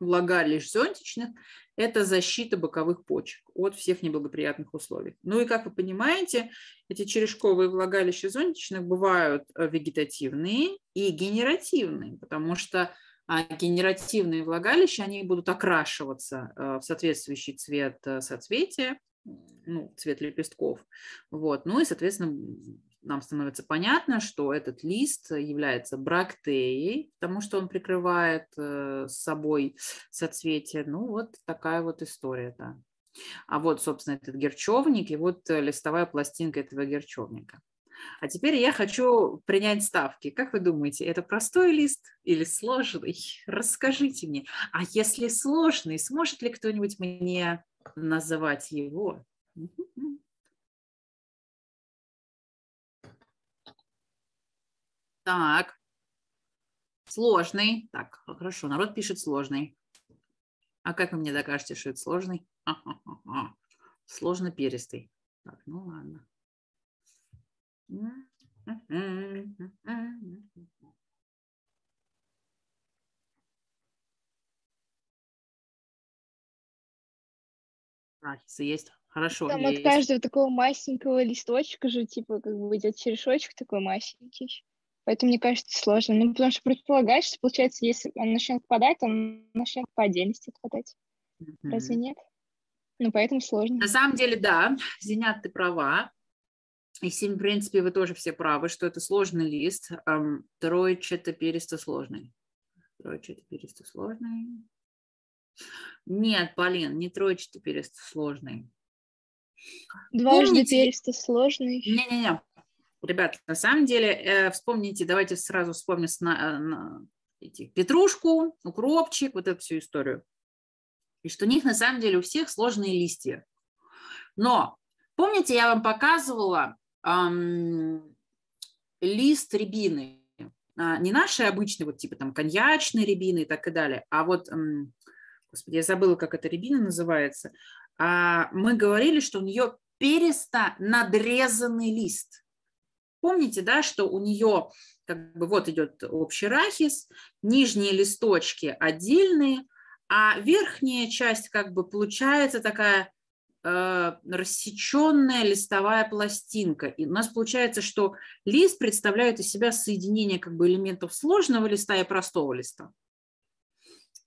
влагалищ зонтичных – это защита боковых почек от всех неблагоприятных условий. Ну и, как вы понимаете, эти черешковые влагалища зонтичных бывают э, вегетативные и генеративные, потому что а, генеративные влагалища, они будут окрашиваться э, в соответствующий цвет э, соцветия, ну, цвет лепестков. Вот. Ну и, соответственно, нам становится понятно, что этот лист является брактеей, потому что он прикрывает э, с собой соцветие. Ну, вот такая вот история-то. А вот, собственно, этот герчевник и вот э, листовая пластинка этого герчевника. А теперь я хочу принять ставки. Как вы думаете, это простой лист или сложный? Расскажите мне. А если сложный, сможет ли кто-нибудь мне называть его? Так. Сложный. Так, хорошо, народ пишет сложный. А как вы мне докажете, что это сложный? Сложно перистый. Так, ну ладно. Арахисы есть. Хорошо. Там от есть. каждого такого масенького листочка же, типа, как бы идет черешочек такой масенький. Поэтому, мне кажется, сложно. Ну, потому что предполагаешь, что, получается, если он начнет подать, он начнет по отдельности подать. Mm-hmm. Разве нет? Ну, поэтому сложно. На самом деле, да, Зенят, ты права. И с в принципе, вы тоже все правы, что это сложный лист. Um, эм, тройчато пересто сложный. Тройчато пересто сложный. Нет, Полин, не тройчато пересто сложный. Дважды Помните... пересто сложный. Не-не-не, Ребята, на самом деле, э, вспомните, давайте сразу вспомним на, э, на эти, петрушку, укропчик, вот эту всю историю. И что у них на самом деле у всех сложные листья. Но помните, я вам показывала эм, лист рябины, а, не наши обычные, вот типа там коньячные рябины и так и далее, а вот, эм, господи, я забыла, как эта рябина называется, а, мы говорили, что у нее переста надрезанный лист. Помните, да, что у нее как бы вот идет общий рахис, нижние листочки отдельные, а верхняя часть как бы получается такая э, рассеченная листовая пластинка. И у нас получается, что лист представляет из себя соединение как бы элементов сложного листа и простого листа.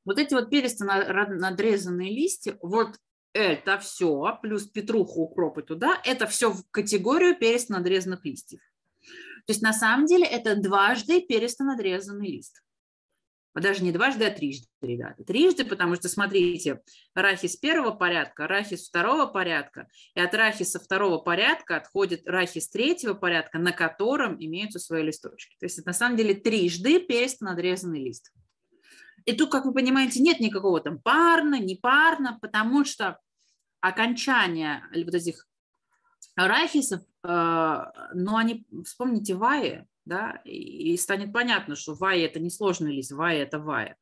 Вот эти вот перисто надрезанные листья, вот это все, плюс петруху, укропы туда, это все в категорию перисто надрезанных листьев. То есть на самом деле это дважды перестанодрезанный лист. Даже не дважды, а трижды, ребята. Трижды, потому что, смотрите, рахис первого порядка, рахис второго порядка, и от рахиса второго порядка отходит рахис третьего порядка, на котором имеются свои листочки. То есть это на самом деле трижды перестанодрезанный лист. И тут, как вы понимаете, нет никакого там парно, непарно, потому что окончание вот этих арахисов, а, но они, вспомните ваи, да, и станет понятно, что ваи – это не сложный лист, ваи – это вая.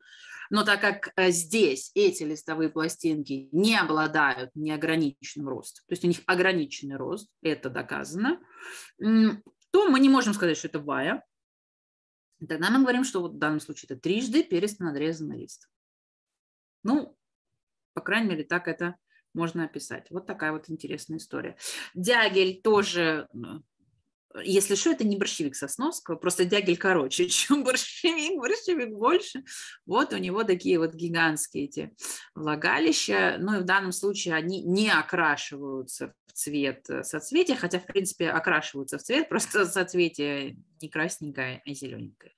Но так как э, здесь эти листовые пластинки не обладают неограниченным ростом, то есть у них ограниченный рост, это доказано, то мы не можем сказать, что это вая. Тогда мы говорим, что вот в данном случае это трижды пересно надрезанный лист. Ну, по крайней мере, так это можно описать. Вот такая вот интересная история. Дягель тоже если что, это не борщевик Сосновского, просто дягель короче, чем борщевик, борщевик больше. Вот у него такие вот гигантские эти влагалища. Ну и в данном случае они не окрашиваются в цвет э, соцветия, хотя, в принципе, окрашиваются в цвет, просто соцветие не красненькое, а зелененькое.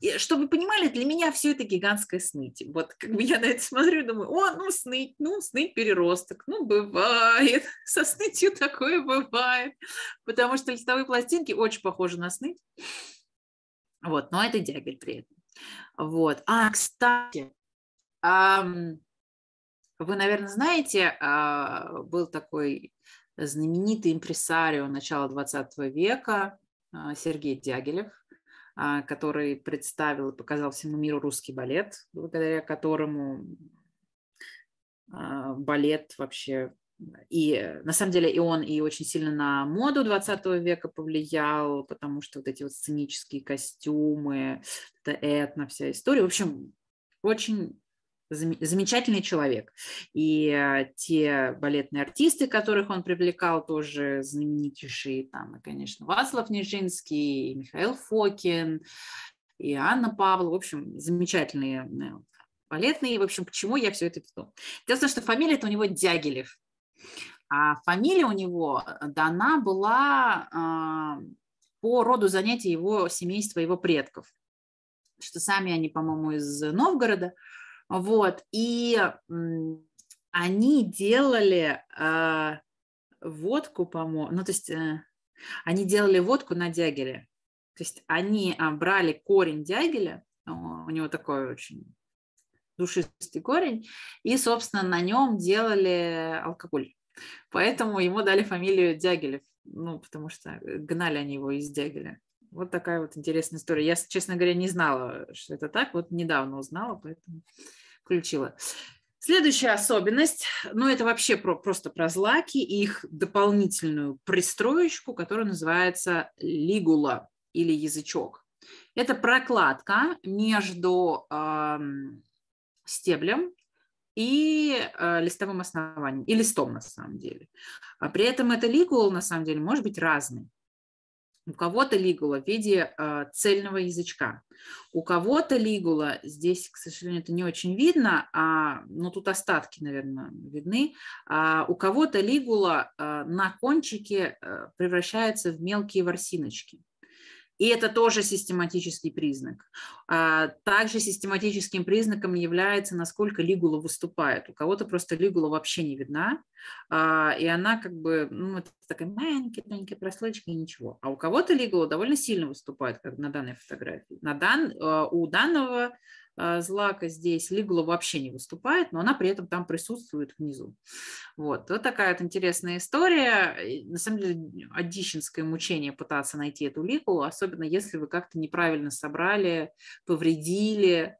И, чтобы вы понимали, для меня все это гигантское сныть. Вот как бы я на это смотрю и думаю, о, ну сныть, ну сныть переросток, ну бывает, со снытью такое бывает, потому что листовые пластинки очень похожи на сны. Вот, но это Дягель при этом. Вот. А, кстати, вы, наверное, знаете, а, был такой знаменитый импресарио начала 20 века а, Сергей Дягилев, а, который представил и показал всему миру русский балет, благодаря которому балет вообще и на самом деле и он и очень сильно на моду 20 века повлиял, потому что вот эти вот сценические костюмы, это этно, вся история. В общем, очень зам замечательный человек. И э, те балетные артисты, которых он привлекал, тоже знаменитейшие. Там, и, конечно, Вацлав Нижинский, и Михаил Фокин, и Анна Павлова. В общем, замечательные э, балетные. В общем, к чему я все это веду? Дело в том, что фамилия-то у него Дягилев. А фамилия у него дана была а, по роду занятий его семейства, его предков, что сами они, по-моему, из Новгорода. Вот, и они делали э, водку, по-моему, ну, то есть э, они делали водку на дягеле. То есть они э, брали корень дягеля, у него такой очень душистый корень, и, собственно, на нем делали алкоголь. Поэтому ему дали фамилию Дягилев, ну, потому что гнали они его из Дягиля. Вот такая вот интересная история. Я, честно говоря, не знала, что это так, вот недавно узнала, поэтому включила. Следующая особенность, ну это вообще про, просто про злаки и их дополнительную пристроечку, которая называется лигула или язычок. Это прокладка между эм, стеблем и э, листовым основанием, и листом на самом деле. А при этом это лигул на самом деле может быть разный. У кого-то лигула в виде э, цельного язычка, у кого-то лигула, здесь, к сожалению, это не очень видно, а, но тут остатки, наверное, видны, а, у кого-то лигула э, на кончике превращается в мелкие ворсиночки. И это тоже систематический признак. А, также систематическим признаком является, насколько лигула выступает. У кого-то просто лигула вообще не видна, а, и она как бы ну, это такая маленькая, маленькая прослойка и ничего. А у кого-то лигула довольно сильно выступает, как на данной фотографии. На дан, а, у данного а, злака здесь лигло вообще не выступает, но она при этом там присутствует внизу. Вот, вот такая вот интересная история. На самом деле, одищенское мучение пытаться найти эту лику, особенно если вы как-то неправильно собрали, повредили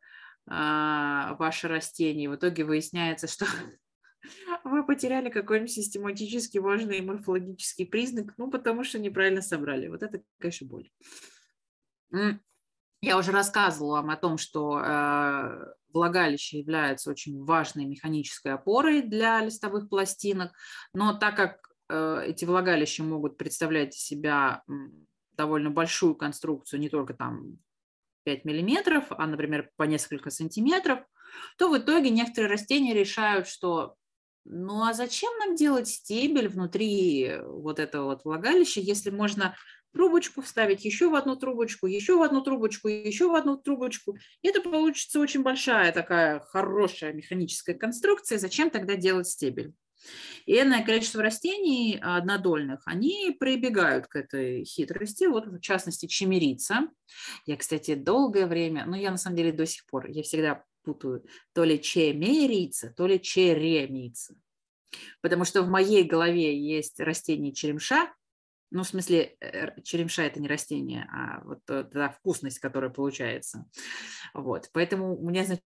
а, ваши растения. В итоге выясняется, что вы потеряли какой-нибудь систематически важный морфологический признак, ну, потому что неправильно собрали. Вот это, конечно, боль. Я уже рассказывала вам о том, что э, влагалище является очень важной механической опорой для листовых пластинок, но так как э, эти влагалища могут представлять из себя довольно большую конструкцию, не только там 5 миллиметров, а, например, по несколько сантиметров, то в итоге некоторые растения решают, что ну а зачем нам делать стебель внутри вот этого вот влагалища, если можно трубочку, вставить еще в одну трубочку, еще в одну трубочку, еще в одну трубочку. И это получится очень большая такая хорошая механическая конструкция. Зачем тогда делать стебель? И иное количество растений а, однодольных, они прибегают к этой хитрости, вот в частности чемерица. Я, кстати, долгое время, ну я на самом деле до сих пор, я всегда путаю, то ли чемерица, то ли черемица. Потому что в моей голове есть растение черемша, ну, в смысле, э, черемша – это не растение, а вот э, та вкусность, которая получается. Вот. Поэтому у меня, значит,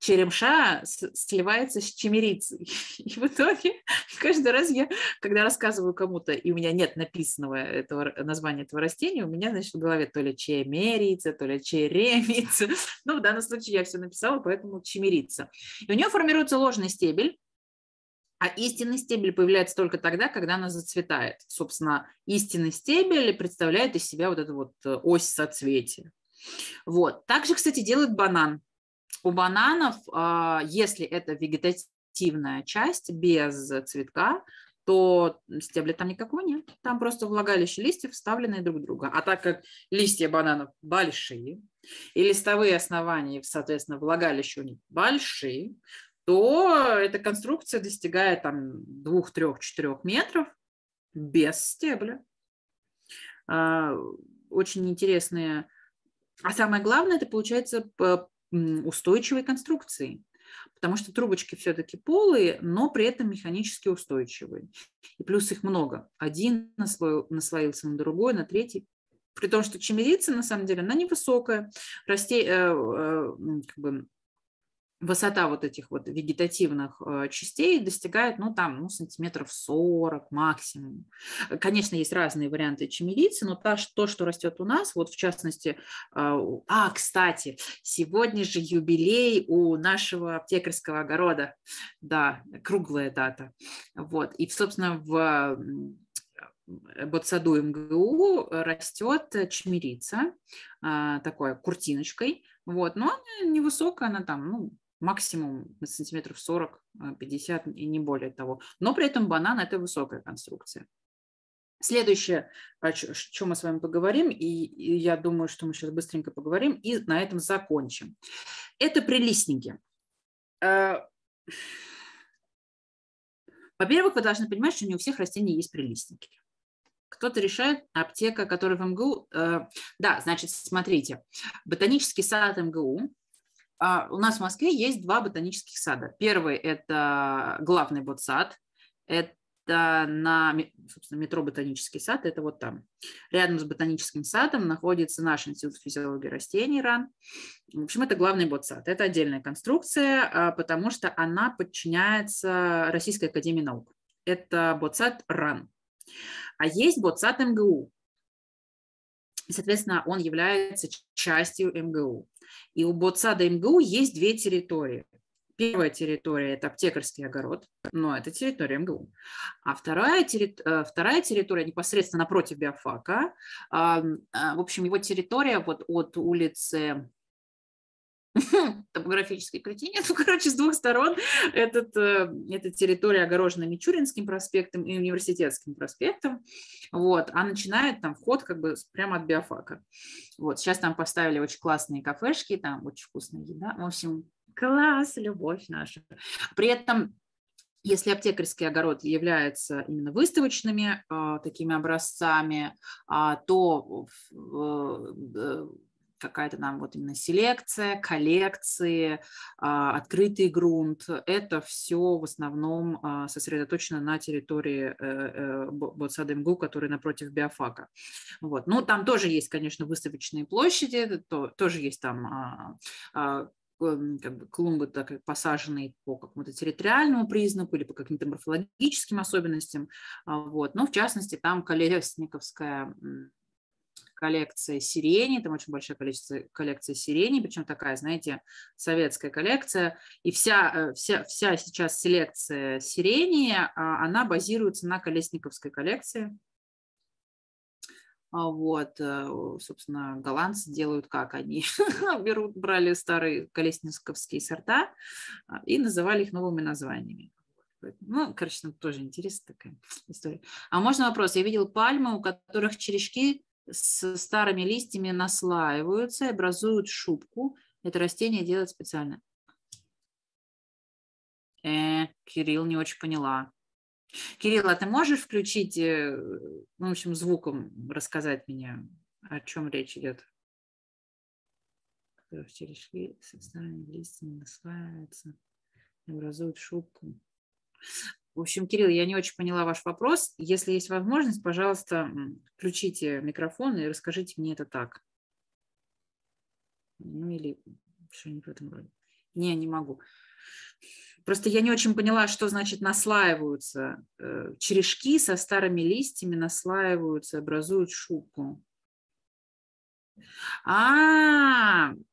черемша сливается с чемерицей. И в итоге каждый раз я, когда рассказываю кому-то, и у меня нет написанного этого, названия этого растения, у меня, значит, в голове то ли чемерица, то ли черемица. Ну, в данном случае я все написала, поэтому чемерица. И у нее формируется ложный стебель, а истинный стебель появляется только тогда, когда она зацветает. Собственно, истинный стебель представляет из себя вот эту вот э, ось соцветия. Вот. Также, кстати, делает банан. У бананов, а, если это вегетативная часть без цветка, то стебля там никакого нет. Там просто влагалище листьев вставленные друг в друга. А так как листья бананов большие, и листовые основания, соответственно, влагалища у них большие, то эта конструкция достигает там 2, 3, 4 метров без стебля. А, очень интересные. А самое главное, это получается устойчивой конструкции потому что трубочки все-таки полые, но при этом механически устойчивые. И плюс их много. Один наслоил, наслоился на другой, на третий. При том, что чемерица, на самом деле, она невысокая. Расте, э, э, как бы, высота вот этих вот вегетативных э, частей достигает, ну, там, ну, сантиметров 40 максимум. Э, конечно, есть разные варианты чемерицы, но та, то, что растет у нас, вот в частности, э, а, кстати, сегодня же юбилей у нашего аптекарского огорода, да, круглая дата, вот, и, собственно, в Ботсаду МГУ растет чмирица такой куртиночкой, вот, но она невысокая, она там, ну, максимум сантиметров 40-50 а, и не более того. Но при этом банан – это высокая конструкция. Следующее, о чем мы с вами поговорим, и я думаю, что мы сейчас быстренько поговорим, и на этом закончим. Это прилистники. Э, во-первых, вы должны понимать, что не у всех растений есть прилистники. Кто-то решает, аптека, которая в МГУ... Э, да, значит, смотрите, ботанический сад МГУ а, у нас в Москве есть два ботанических сада. Первый – это главный ботсад, это на собственно, метро Ботанический сад, это вот там. Рядом с Ботаническим садом находится наш институт физиологии растений РАН. В общем, это главный ботсад. Это отдельная конструкция, а, потому что она подчиняется Российской академии наук. Это ботсад РАН. А есть ботсад МГУ. соответственно, он является частью МГУ. И у ботсада МГУ есть две территории. Первая территория – это аптекарский огород, но это территория МГУ. А вторая, территория, э, вторая территория непосредственно напротив биофака. Э, в общем, его территория вот от улицы топографической кретине. Ну, короче, с двух сторон этот, э, эта территория огорожена Мичуринским проспектом и Университетским проспектом. Вот. А начинает там вход как бы прямо от биофака. Вот. Сейчас там поставили очень классные кафешки, там очень вкусная еда. В общем, класс, любовь наша. При этом если аптекарский огород является именно выставочными э, такими образцами, а, э, то э, какая-то нам вот именно селекция, коллекции, а, открытый грунт. Это все в основном а, сосредоточено на территории э, э, Боцадемгу, который напротив биофака. Вот. Ну, там тоже есть, конечно, выставочные площади, то, тоже есть там а, эм, как бы клумбы так посаженные по какому-то территориальному признаку или по каким-то морфологическим особенностям. Вот. Но ну, в частности там Колесниковская коллекция сирени, там очень большая количество коллекции сирени, причем такая, знаете, советская коллекция, и вся, э, вся, вся сейчас селекция сирени, а, она базируется на колесниковской коллекции, а вот, э, собственно, голландцы делают как они. Берут, брали старые колесниковские сорта а, и называли их новыми названиями. Ну, короче, там тоже интересная такая история. А можно вопрос? Я видел пальмы, у которых черешки с старыми листьями наслаиваются и образуют шубку. Это растение делает специально. Э, Кирилл не очень поняла. Кирилл, а ты можешь включить, э, ну, в общем, звуком рассказать мне, о чем речь идет? Которые черешки со старыми листьями наслаиваются образуют шубку. В общем, Кирилл, я не очень поняла ваш вопрос. Если есть возможность, пожалуйста, включите микрофон и расскажите мне это так. Ну или что-нибудь в этом роде. Не, не могу. Просто я не очень поняла, что значит наслаиваются. Э, черешки со старыми листьями наслаиваются, образуют шубку. А, -а, -а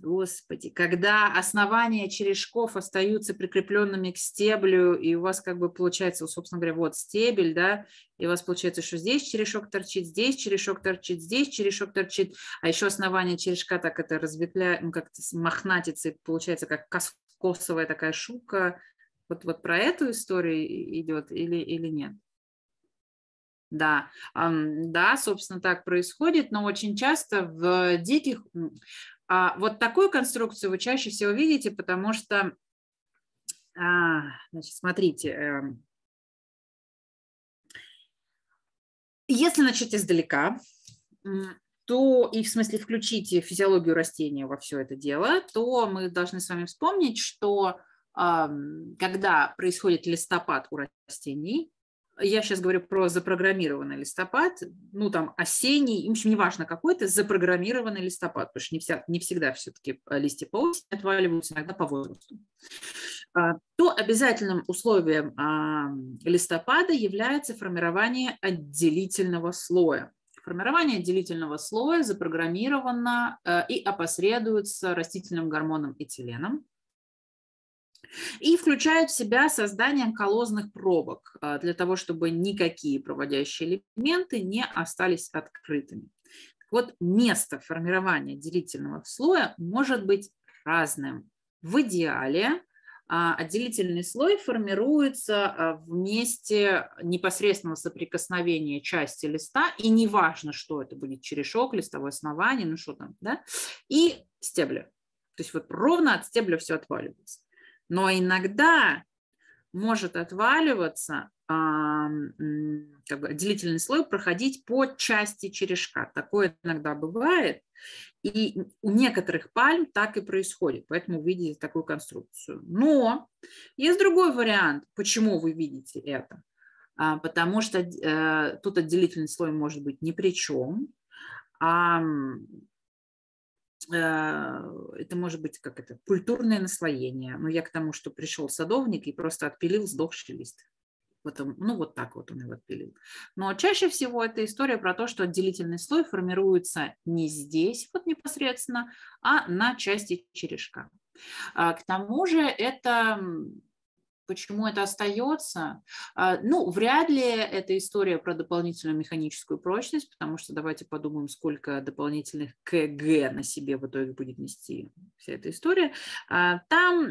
Господи, когда основания черешков остаются прикрепленными к стеблю, и у вас как бы получается, собственно говоря, вот стебель, да, и у вас получается, что здесь черешок торчит, здесь черешок торчит, здесь черешок торчит, а еще основание черешка так это разветвляет, ну, как-то мохнатится, и получается как косовая такая шубка. Вот, вот про эту историю идет или, или нет? Да, да, собственно, так происходит, но очень часто в диких, а вот такую конструкцию вы чаще всего видите, потому что, а, значит, смотрите, э, если начать издалека, то и в смысле включить физиологию растения во все это дело, то мы должны с вами вспомнить, что э, когда происходит листопад у растений, я сейчас говорю про запрограммированный листопад, ну там осенний, в общем, неважно какой это запрограммированный листопад, потому что не, вся, не всегда все-таки э, листья по осени отваливаются, иногда по возрасту, а, то обязательным условием а, листопада является формирование отделительного слоя. Формирование отделительного слоя запрограммировано э, и опосредуется растительным гормоном этиленом, и включают в себя создание колозных пробок а, для того, чтобы никакие проводящие элементы не остались открытыми. Так вот, место формирования делительного слоя может быть разным. В идеале а, отделительный слой формируется а, в месте непосредственного соприкосновения части листа, и неважно, что это будет черешок, листовое основание, ну что там, да, и стебля. То есть вот ровно от стебля все отваливается. Но иногда может отваливаться а, как бы, делительный слой, проходить по части черешка. Такое иногда бывает. И у некоторых пальм так и происходит, поэтому вы видите такую конструкцию. Но есть другой вариант, почему вы видите это. А, потому что э, тут отделительный слой может быть ни при чем, а, Э, это может быть как это, культурное наслоение. Но я к тому, что пришел садовник и просто отпилил сдохший лист. Вот он, ну, вот так вот он его отпилил. Но чаще всего это история про то, что отделительный слой формируется не здесь вот непосредственно, а на части черешка. А, к тому же это Почему это остается? А, ну, вряд ли это история про дополнительную механическую прочность, потому что давайте подумаем, сколько дополнительных КГ на себе в итоге будет нести вся эта история. А, там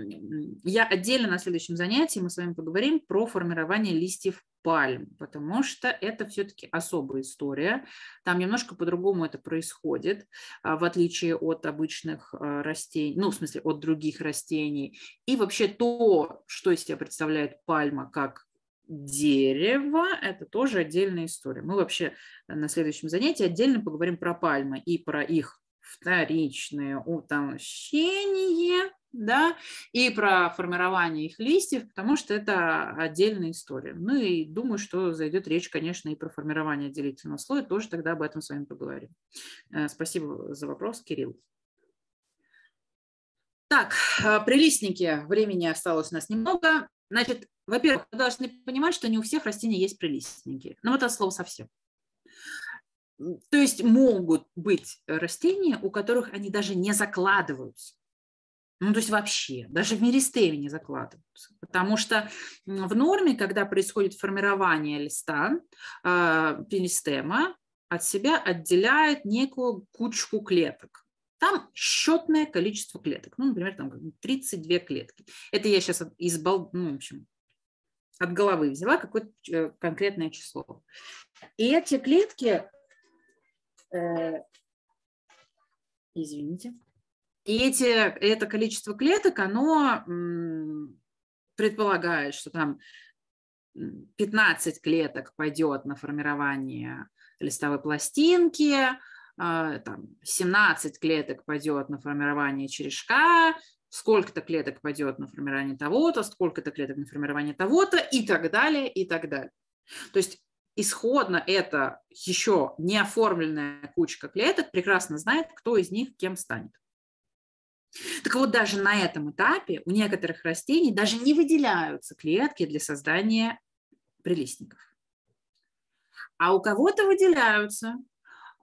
я отдельно на следующем занятии мы с вами поговорим про формирование листьев пальм, потому что это все-таки особая история. Там немножко по-другому это происходит, а, в отличие от обычных а, растений, ну, в смысле, от других растений. И вообще то, что из себя представляет пальма как дерево – это тоже отдельная история. Мы вообще на следующем занятии отдельно поговорим про пальмы и про их вторичное утолщение – да, и про формирование их листьев, потому что это отдельная история. Ну и думаю, что зайдет речь, конечно, и про формирование делительного слоя, тоже тогда об этом с вами поговорим. Э, спасибо за вопрос, Кирилл. Так, э, прилистники. Времени осталось у нас немного. Значит, во-первых, вы должны понимать, что не у всех растений есть прилистники. Ну, это слово совсем. То есть могут быть растения, у которых они даже не закладываются. Ну, то есть вообще, даже в мире стеве не закладываются. Потому что в норме, когда происходит формирование листа, э, перистема от себя отделяет некую кучку клеток. Там счетное количество клеток. Ну, например, там 32 клетки. Это я сейчас из бал... ну, в общем, от головы взяла какое-то э, конкретное число. И эти клетки... Э, извините. И эти, это количество клеток, оно предполагает, что там 15 клеток пойдет на формирование листовой пластинки, а, там 17 клеток пойдет на формирование черешка, сколько-то клеток пойдет на формирование того-то, сколько-то клеток на формирование того-то и так далее, и так далее. То есть исходно это еще не оформленная кучка клеток прекрасно знает, кто из них кем станет. Так вот, даже на этом этапе у некоторых растений даже не выделяются клетки для создания прилистников. А у кого-то выделяются.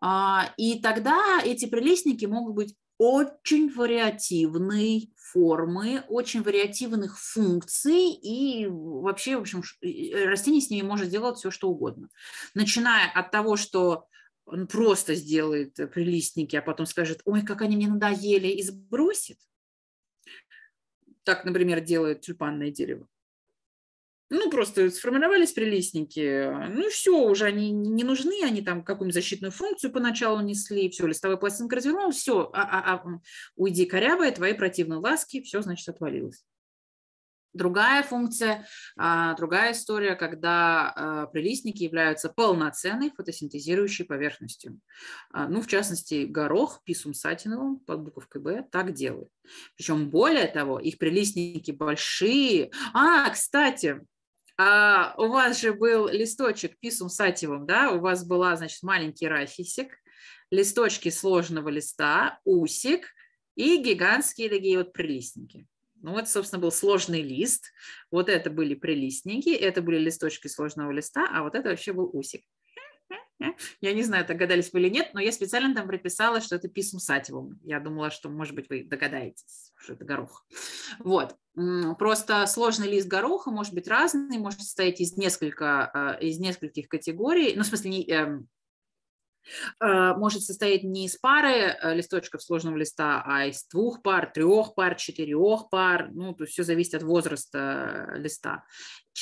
А, и тогда эти прилистники могут быть очень вариативной формы, очень вариативных функций и вообще, в общем, растение с ними может делать все, что угодно. Начиная от того, что он просто сделает э, прилистники, а потом скажет, ой, как они мне надоели, и сбросит. Так, например, делает тюльпанное дерево. Ну, просто сформировались прилистники, э, ну, все, уже они не нужны, они там какую-нибудь защитную функцию поначалу несли, все, листовая пластинка развернулась, все, а, а, а, уйди корявая, твои противные ласки, все, значит, отвалилось. Другая функция, а, другая история, когда а, прилистники являются полноценной фотосинтезирующей поверхностью. А, ну, в частности, горох писум сатиновым под буковкой «Б» так делает. Причем, более того, их прилистники большие. А, кстати, у вас же был листочек писум сативом, да? У вас была, значит, маленький рафисик, листочки сложного листа, усик и гигантские такие вот прилистники. Ну, это, собственно, был сложный лист. Вот это были прилистники, это были листочки сложного листа, а вот это вообще был усик. Я не знаю, догадались вы или нет, но я специально там прописала, что это писум сативум. Я думала, что, может быть, вы догадаетесь, что это горох. Вот. Просто сложный лист гороха может быть разный, может состоять из, несколько, э, из нескольких категорий, ну, в смысле, не, эм, Э, может состоять не из пары э, листочков сложного листа, а из двух пар, трех пар, четырех пар. Ну, то есть все зависит от возраста э, листа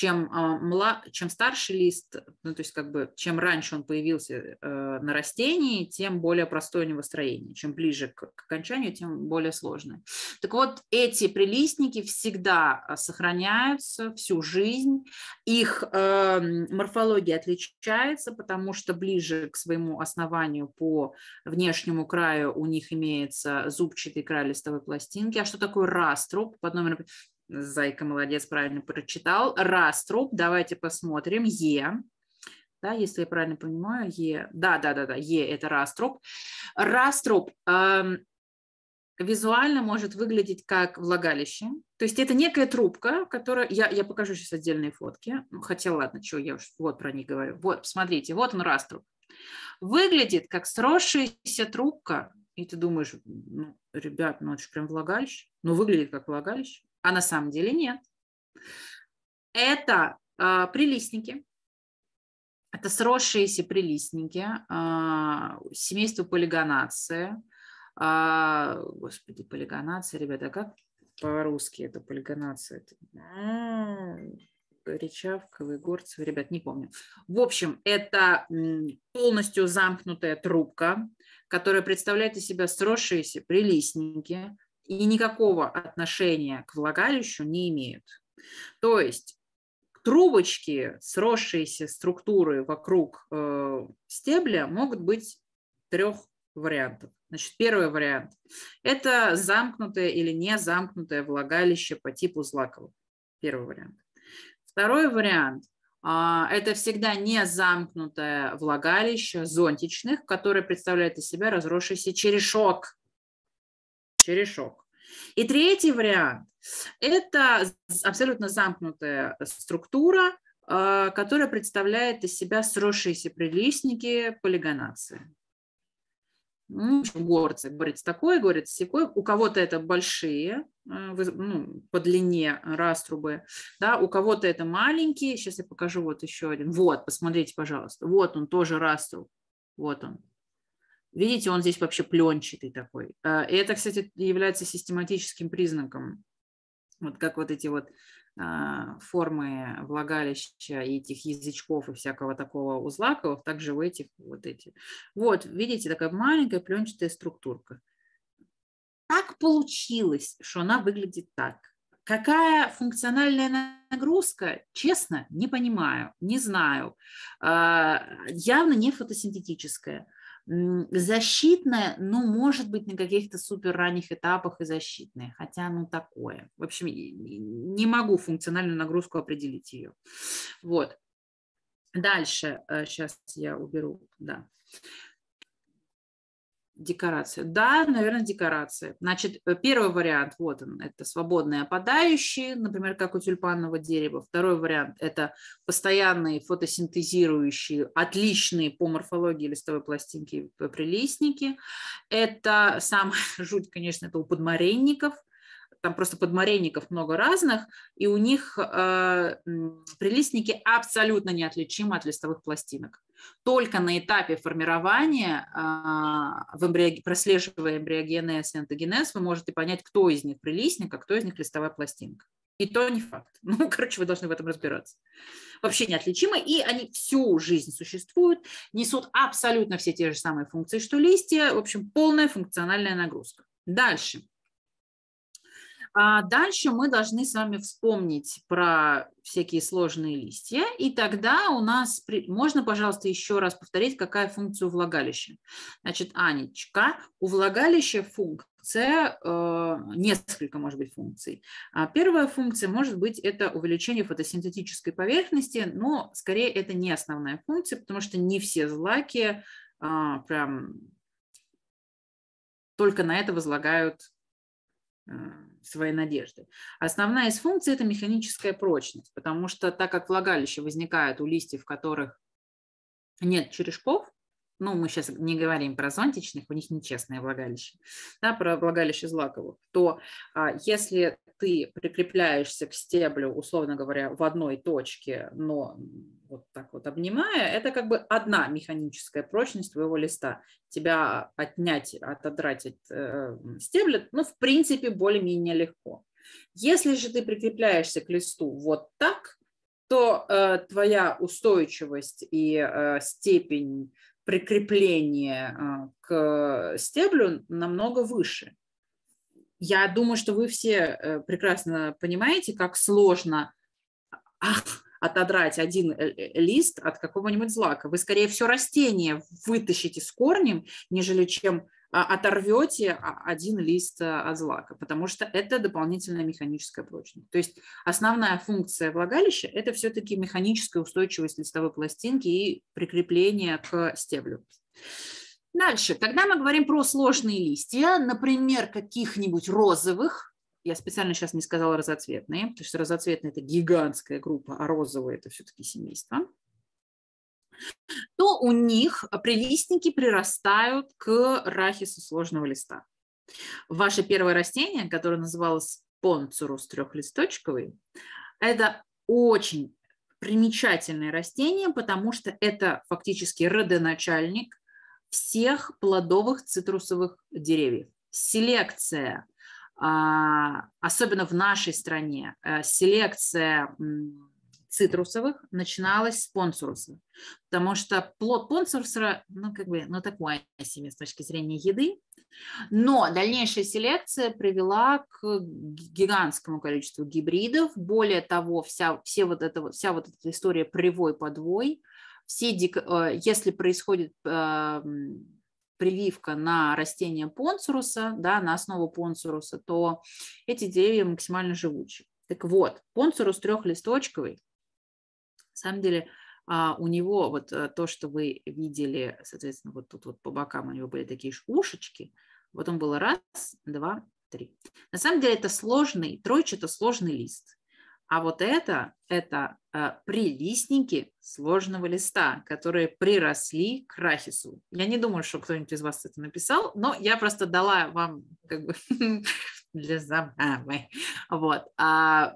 чем, а, мла... чем старший лист, ну, то есть как бы чем раньше он появился э, на растении, тем более простое у него строение. Чем ближе к, к окончанию, тем более сложное. Так вот, эти прилистники всегда э, сохраняются всю жизнь. Их эм, морфология отличается, потому что ближе к своему основанию по внешнему краю у них имеется зубчатый край листовой пластинки. А что такое раструб? Под номером Зайка, молодец, правильно прочитал. Раструб, давайте посмотрим. Е. Да, если я правильно понимаю, Е. Да, да, да, да, Е – это раструб. Раструб э, визуально может выглядеть как влагалище. То есть это некая трубка, которая... Я, я покажу сейчас отдельные фотки. Ну, хотя ладно, что я уж вот про них говорю. Вот, посмотрите, вот он раструб. Выглядит как сросшаяся трубка. И ты думаешь, ну, ребят, ну это же прям влагалище. Ну, выглядит как влагалище а на самом деле нет. Это э, а, прилистники, это сросшиеся прилистники, э, а, семейство полигонация. Э, а, господи, полигонация, ребята, как по-русски это полигонация? речавковые горцы, ребят, не помню. В общем, это полностью замкнутая трубка, которая представляет из себя сросшиеся прилистники, и никакого отношения к влагалищу не имеют. То есть трубочки, сросшиеся структуры вокруг э, стебля могут быть трех вариантов. Значит, первый вариант – это замкнутое или не замкнутое влагалище по типу злаковых. Первый вариант. Второй вариант а, это всегда не замкнутое влагалище зонтичных, которое представляет из себя разросшийся черешок. Черешок. И третий вариант – это абсолютно замкнутая структура, э, которая представляет из себя сросшиеся прилистники полигонации. Ну, горцы, говорится такое, говорится секой. У кого-то это большие, э, ну, по длине раструбы, да, у кого-то это маленькие. Сейчас я покажу вот еще один. Вот, посмотрите, пожалуйста. Вот он тоже раструб. Вот он. Видите, он здесь вообще пленчатый такой. А, и это, кстати, является систематическим признаком. Вот как вот эти вот а, формы влагалища и этих язычков и всякого такого узлаков, также в этих вот эти. Вот, видите, такая маленькая пленчатая структурка. Так получилось, что она выглядит так. Какая функциональная нагрузка, честно, не понимаю, не знаю. А, явно не фотосинтетическая защитная, но может быть на каких-то супер ранних этапах и защитная, хотя ну такое. В общем, не могу функциональную нагрузку определить ее. Вот. Дальше, сейчас э, я уберу, да. Декорация. Да, наверное, декорация. Значит, э, первый вариант, вот он, это свободные опадающие, например, как у тюльпанного дерева. Второй вариант – это постоянные фотосинтезирующие, отличные по морфологии листовой пластинки э, прилистники. Это самая жуть, конечно, это у подмаренников – там просто подмарейников много разных, и у них э, прилистники абсолютно неотличимы от листовых пластинок. Только на этапе формирования э, в эмбриог... прослеживая эмбриогенез и антогенез, вы можете понять, кто из них прилистник, а кто из них листовая пластинка. И то не факт. Ну, короче, вы должны в этом разбираться. Вообще неотличимы, и они всю жизнь существуют, несут абсолютно все те же самые функции, что листья. В общем, полная функциональная нагрузка. Дальше. А дальше мы должны с вами вспомнить про всякие сложные листья, и тогда у нас... При... Можно, пожалуйста, еще раз повторить, какая функция у влагалища? Значит, Анечка, у влагалища функция, э, несколько, может быть, функций. А первая функция, может быть, это увеличение фотосинтетической поверхности, но скорее это не основная функция, потому что не все злаки э, прям только на это возлагают свои надежды. Основная из функций – это механическая прочность, потому что так как влагалище возникает у листьев, в которых нет черешков, ну, мы сейчас не говорим про зонтичных, у них нечестное влагалище, да, про влагалище злаковых, то а, если ты прикрепляешься к стеблю, условно говоря, в одной точке, но вот так вот обнимая, это как бы одна механическая прочность твоего листа. Тебя отнять, отодрать от э, стебля, ну, в принципе, более-менее легко. Если же ты прикрепляешься к листу вот так, то э, твоя устойчивость и э, степень прикрепление а, к стеблю намного выше. Я думаю, что вы все э, прекрасно понимаете, как сложно отодрать один э, э, лист от какого-нибудь злака. Вы скорее все растение вытащите с корнем, нежели чем а, оторвете один лист а, от злака, потому что это дополнительная механическая прочность. То есть основная функция влагалища – это все-таки механическая устойчивость листовой пластинки и прикрепление к стеблю. Дальше, когда мы говорим про сложные листья, например, каких-нибудь розовых, я специально сейчас не сказала разоцветные, потому что разоцветные – это гигантская группа, а розовые – это все-таки семейство – то у них прилистники прирастают к рахису сложного листа. Ваше первое растение, которое называлось понцурус трехлисточковый, это очень примечательное растение, потому что это фактически родоначальник всех плодовых цитрусовых деревьев. Селекция, а, особенно в нашей стране, э, селекция цитрусовых начиналось с понцуруса, потому что плод понцуруса, ну, как бы, ну, такое себе с точки зрения еды, но дальнейшая селекция привела к гигантскому количеству гибридов, более того, вся, все вот это, вся вот эта история привой-подвой, все дик... Э, если происходит э, прививка на растение понцуруса, да, на основу понцуруса, то эти деревья максимально живучи. Так вот, понцурус трехлисточковый самом деле а у него вот э, то, что вы видели, соответственно, вот тут вот по бокам у него были такие ушечки, вот он был раз, два, три. На самом деле это сложный, тройч это сложный лист. А вот это, это э, прилистники сложного листа, которые приросли к рахису. Я не думаю, что кто-нибудь из вас это написал, но я просто дала вам как бы для забавы. Вот. А,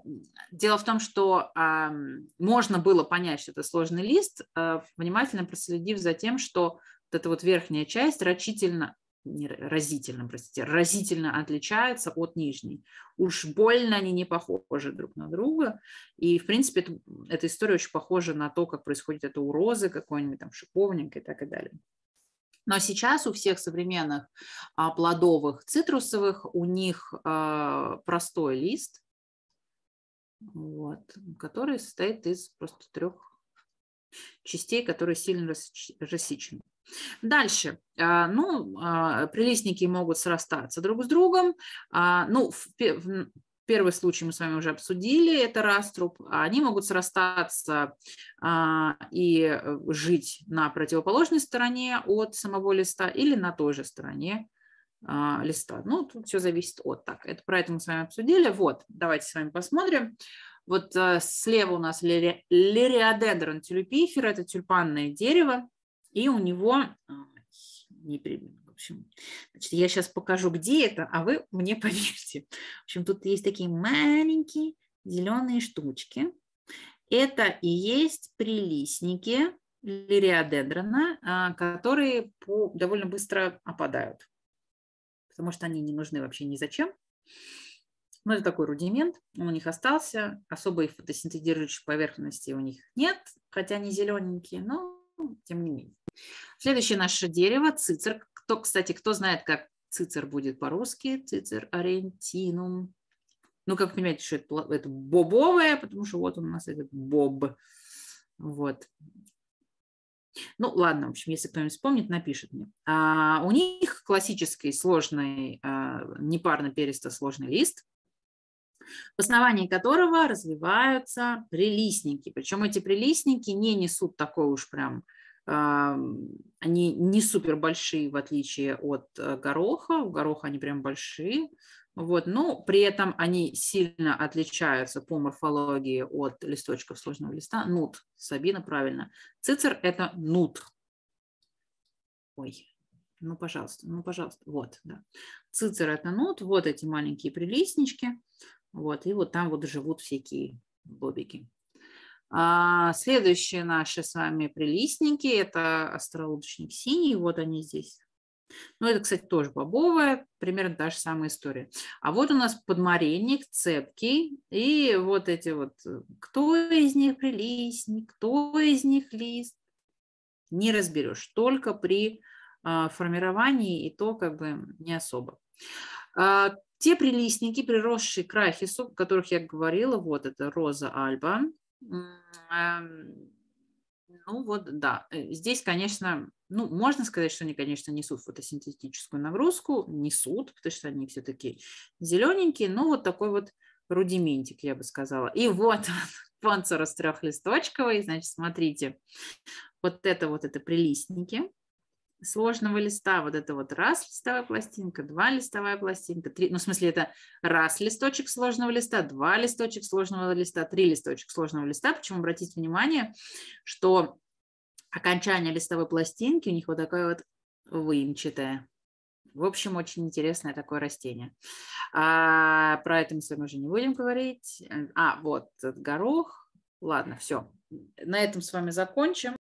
дело в том, что а, можно было понять, что это сложный лист, а, внимательно проследив за тем, что вот эта вот верхняя часть рачительно не, разительно, простите, разительно отличается от нижней. Уж больно они не похожи друг на друга. И, в принципе, это, эта история очень похожа на то, как происходит это у розы какой-нибудь, там, шиповника и так и далее. Но ну, а сейчас у всех современных а, плодовых цитрусовых у них а, простой лист, вот, который состоит из просто трех частей, которые сильно рассечены. Дальше. А, ну, а, прилистники могут срастаться друг с другом. Ну, Первый случай мы с вами уже обсудили, это раструб. А они могут срастаться а, и э, жить на противоположной стороне от самого листа или на той же стороне а, листа. Ну, тут все зависит от. Так, это про это мы с вами обсудили. Вот, давайте с вами посмотрим. Вот а, слева у нас лири... лириодендрон тюлепифер, это тюльпанное дерево, и у него... А, не перебью общем, значит, я сейчас покажу, где это, а вы мне поверьте. В общем, тут есть такие маленькие зеленые штучки. Это и есть прилистники лириодендрона, а, которые по, довольно быстро опадают, потому что они не нужны вообще ни зачем. Но это такой рудимент, он у них остался. Особой фотосинтезирующей поверхности у них нет, хотя они зелененькие, но тем не менее. Следующее наше дерево – цицерк. Кто, кстати, кто знает, как цицер будет по-русски? Цицер ориентинум. Ну, как вы понимаете, что это, это бобовое, потому что вот у нас этот боб. Вот. Ну, ладно, в общем, если кто-нибудь вспомнит, напишет мне. А, у них классический сложный, а, непарно перисто лист, в основании которого развиваются прилистники. Причем эти прилистники не несут такой уж прям а, они не супер большие, в отличие от э, гороха. У гороха они прям большие. Вот, но при этом они сильно отличаются по морфологии от листочков сложного листа. Нут, Сабина, правильно. Цицер – это нут. Ой, ну, пожалуйста, ну, пожалуйста. Вот, да. Цицер – это нут, вот эти маленькие прилистнички. Вот, и вот там вот живут всякие бобики. А, следующие наши с вами прилистники – это остролодочник синий, вот они здесь. Ну, это, кстати, тоже бобовая, примерно та же самая история. А вот у нас подмаренник, цепкий, и вот эти вот, э, кто из них прилистник, кто из них лист, не разберешь, только при а, формировании, и то как бы не особо. А, те прилистники, приросшие к рахису, о которых я говорила, вот это роза альба, Эм, ну вот, да. Э, здесь, конечно, ну, можно сказать, что они, конечно, несут фотосинтетическую нагрузку, несут, потому что они все-таки зелененькие, но вот такой вот рудиментик, я бы сказала. И вот он, панцирус трехлисточковый, значит, смотрите, вот это вот это прилистники, сложного листа, вот это вот раз листовая пластинка, два листовая пластинка, три, ну, в смысле, это раз листочек сложного листа, два листочек сложного листа, три листочек сложного листа. почему обратите внимание, что окончание листовой пластинки у них вот такое вот выемчатое. В общем, очень интересное такое растение. А, про это мы с вами уже не будем говорить. А, вот горох. Ладно, все. На этом с вами закончим.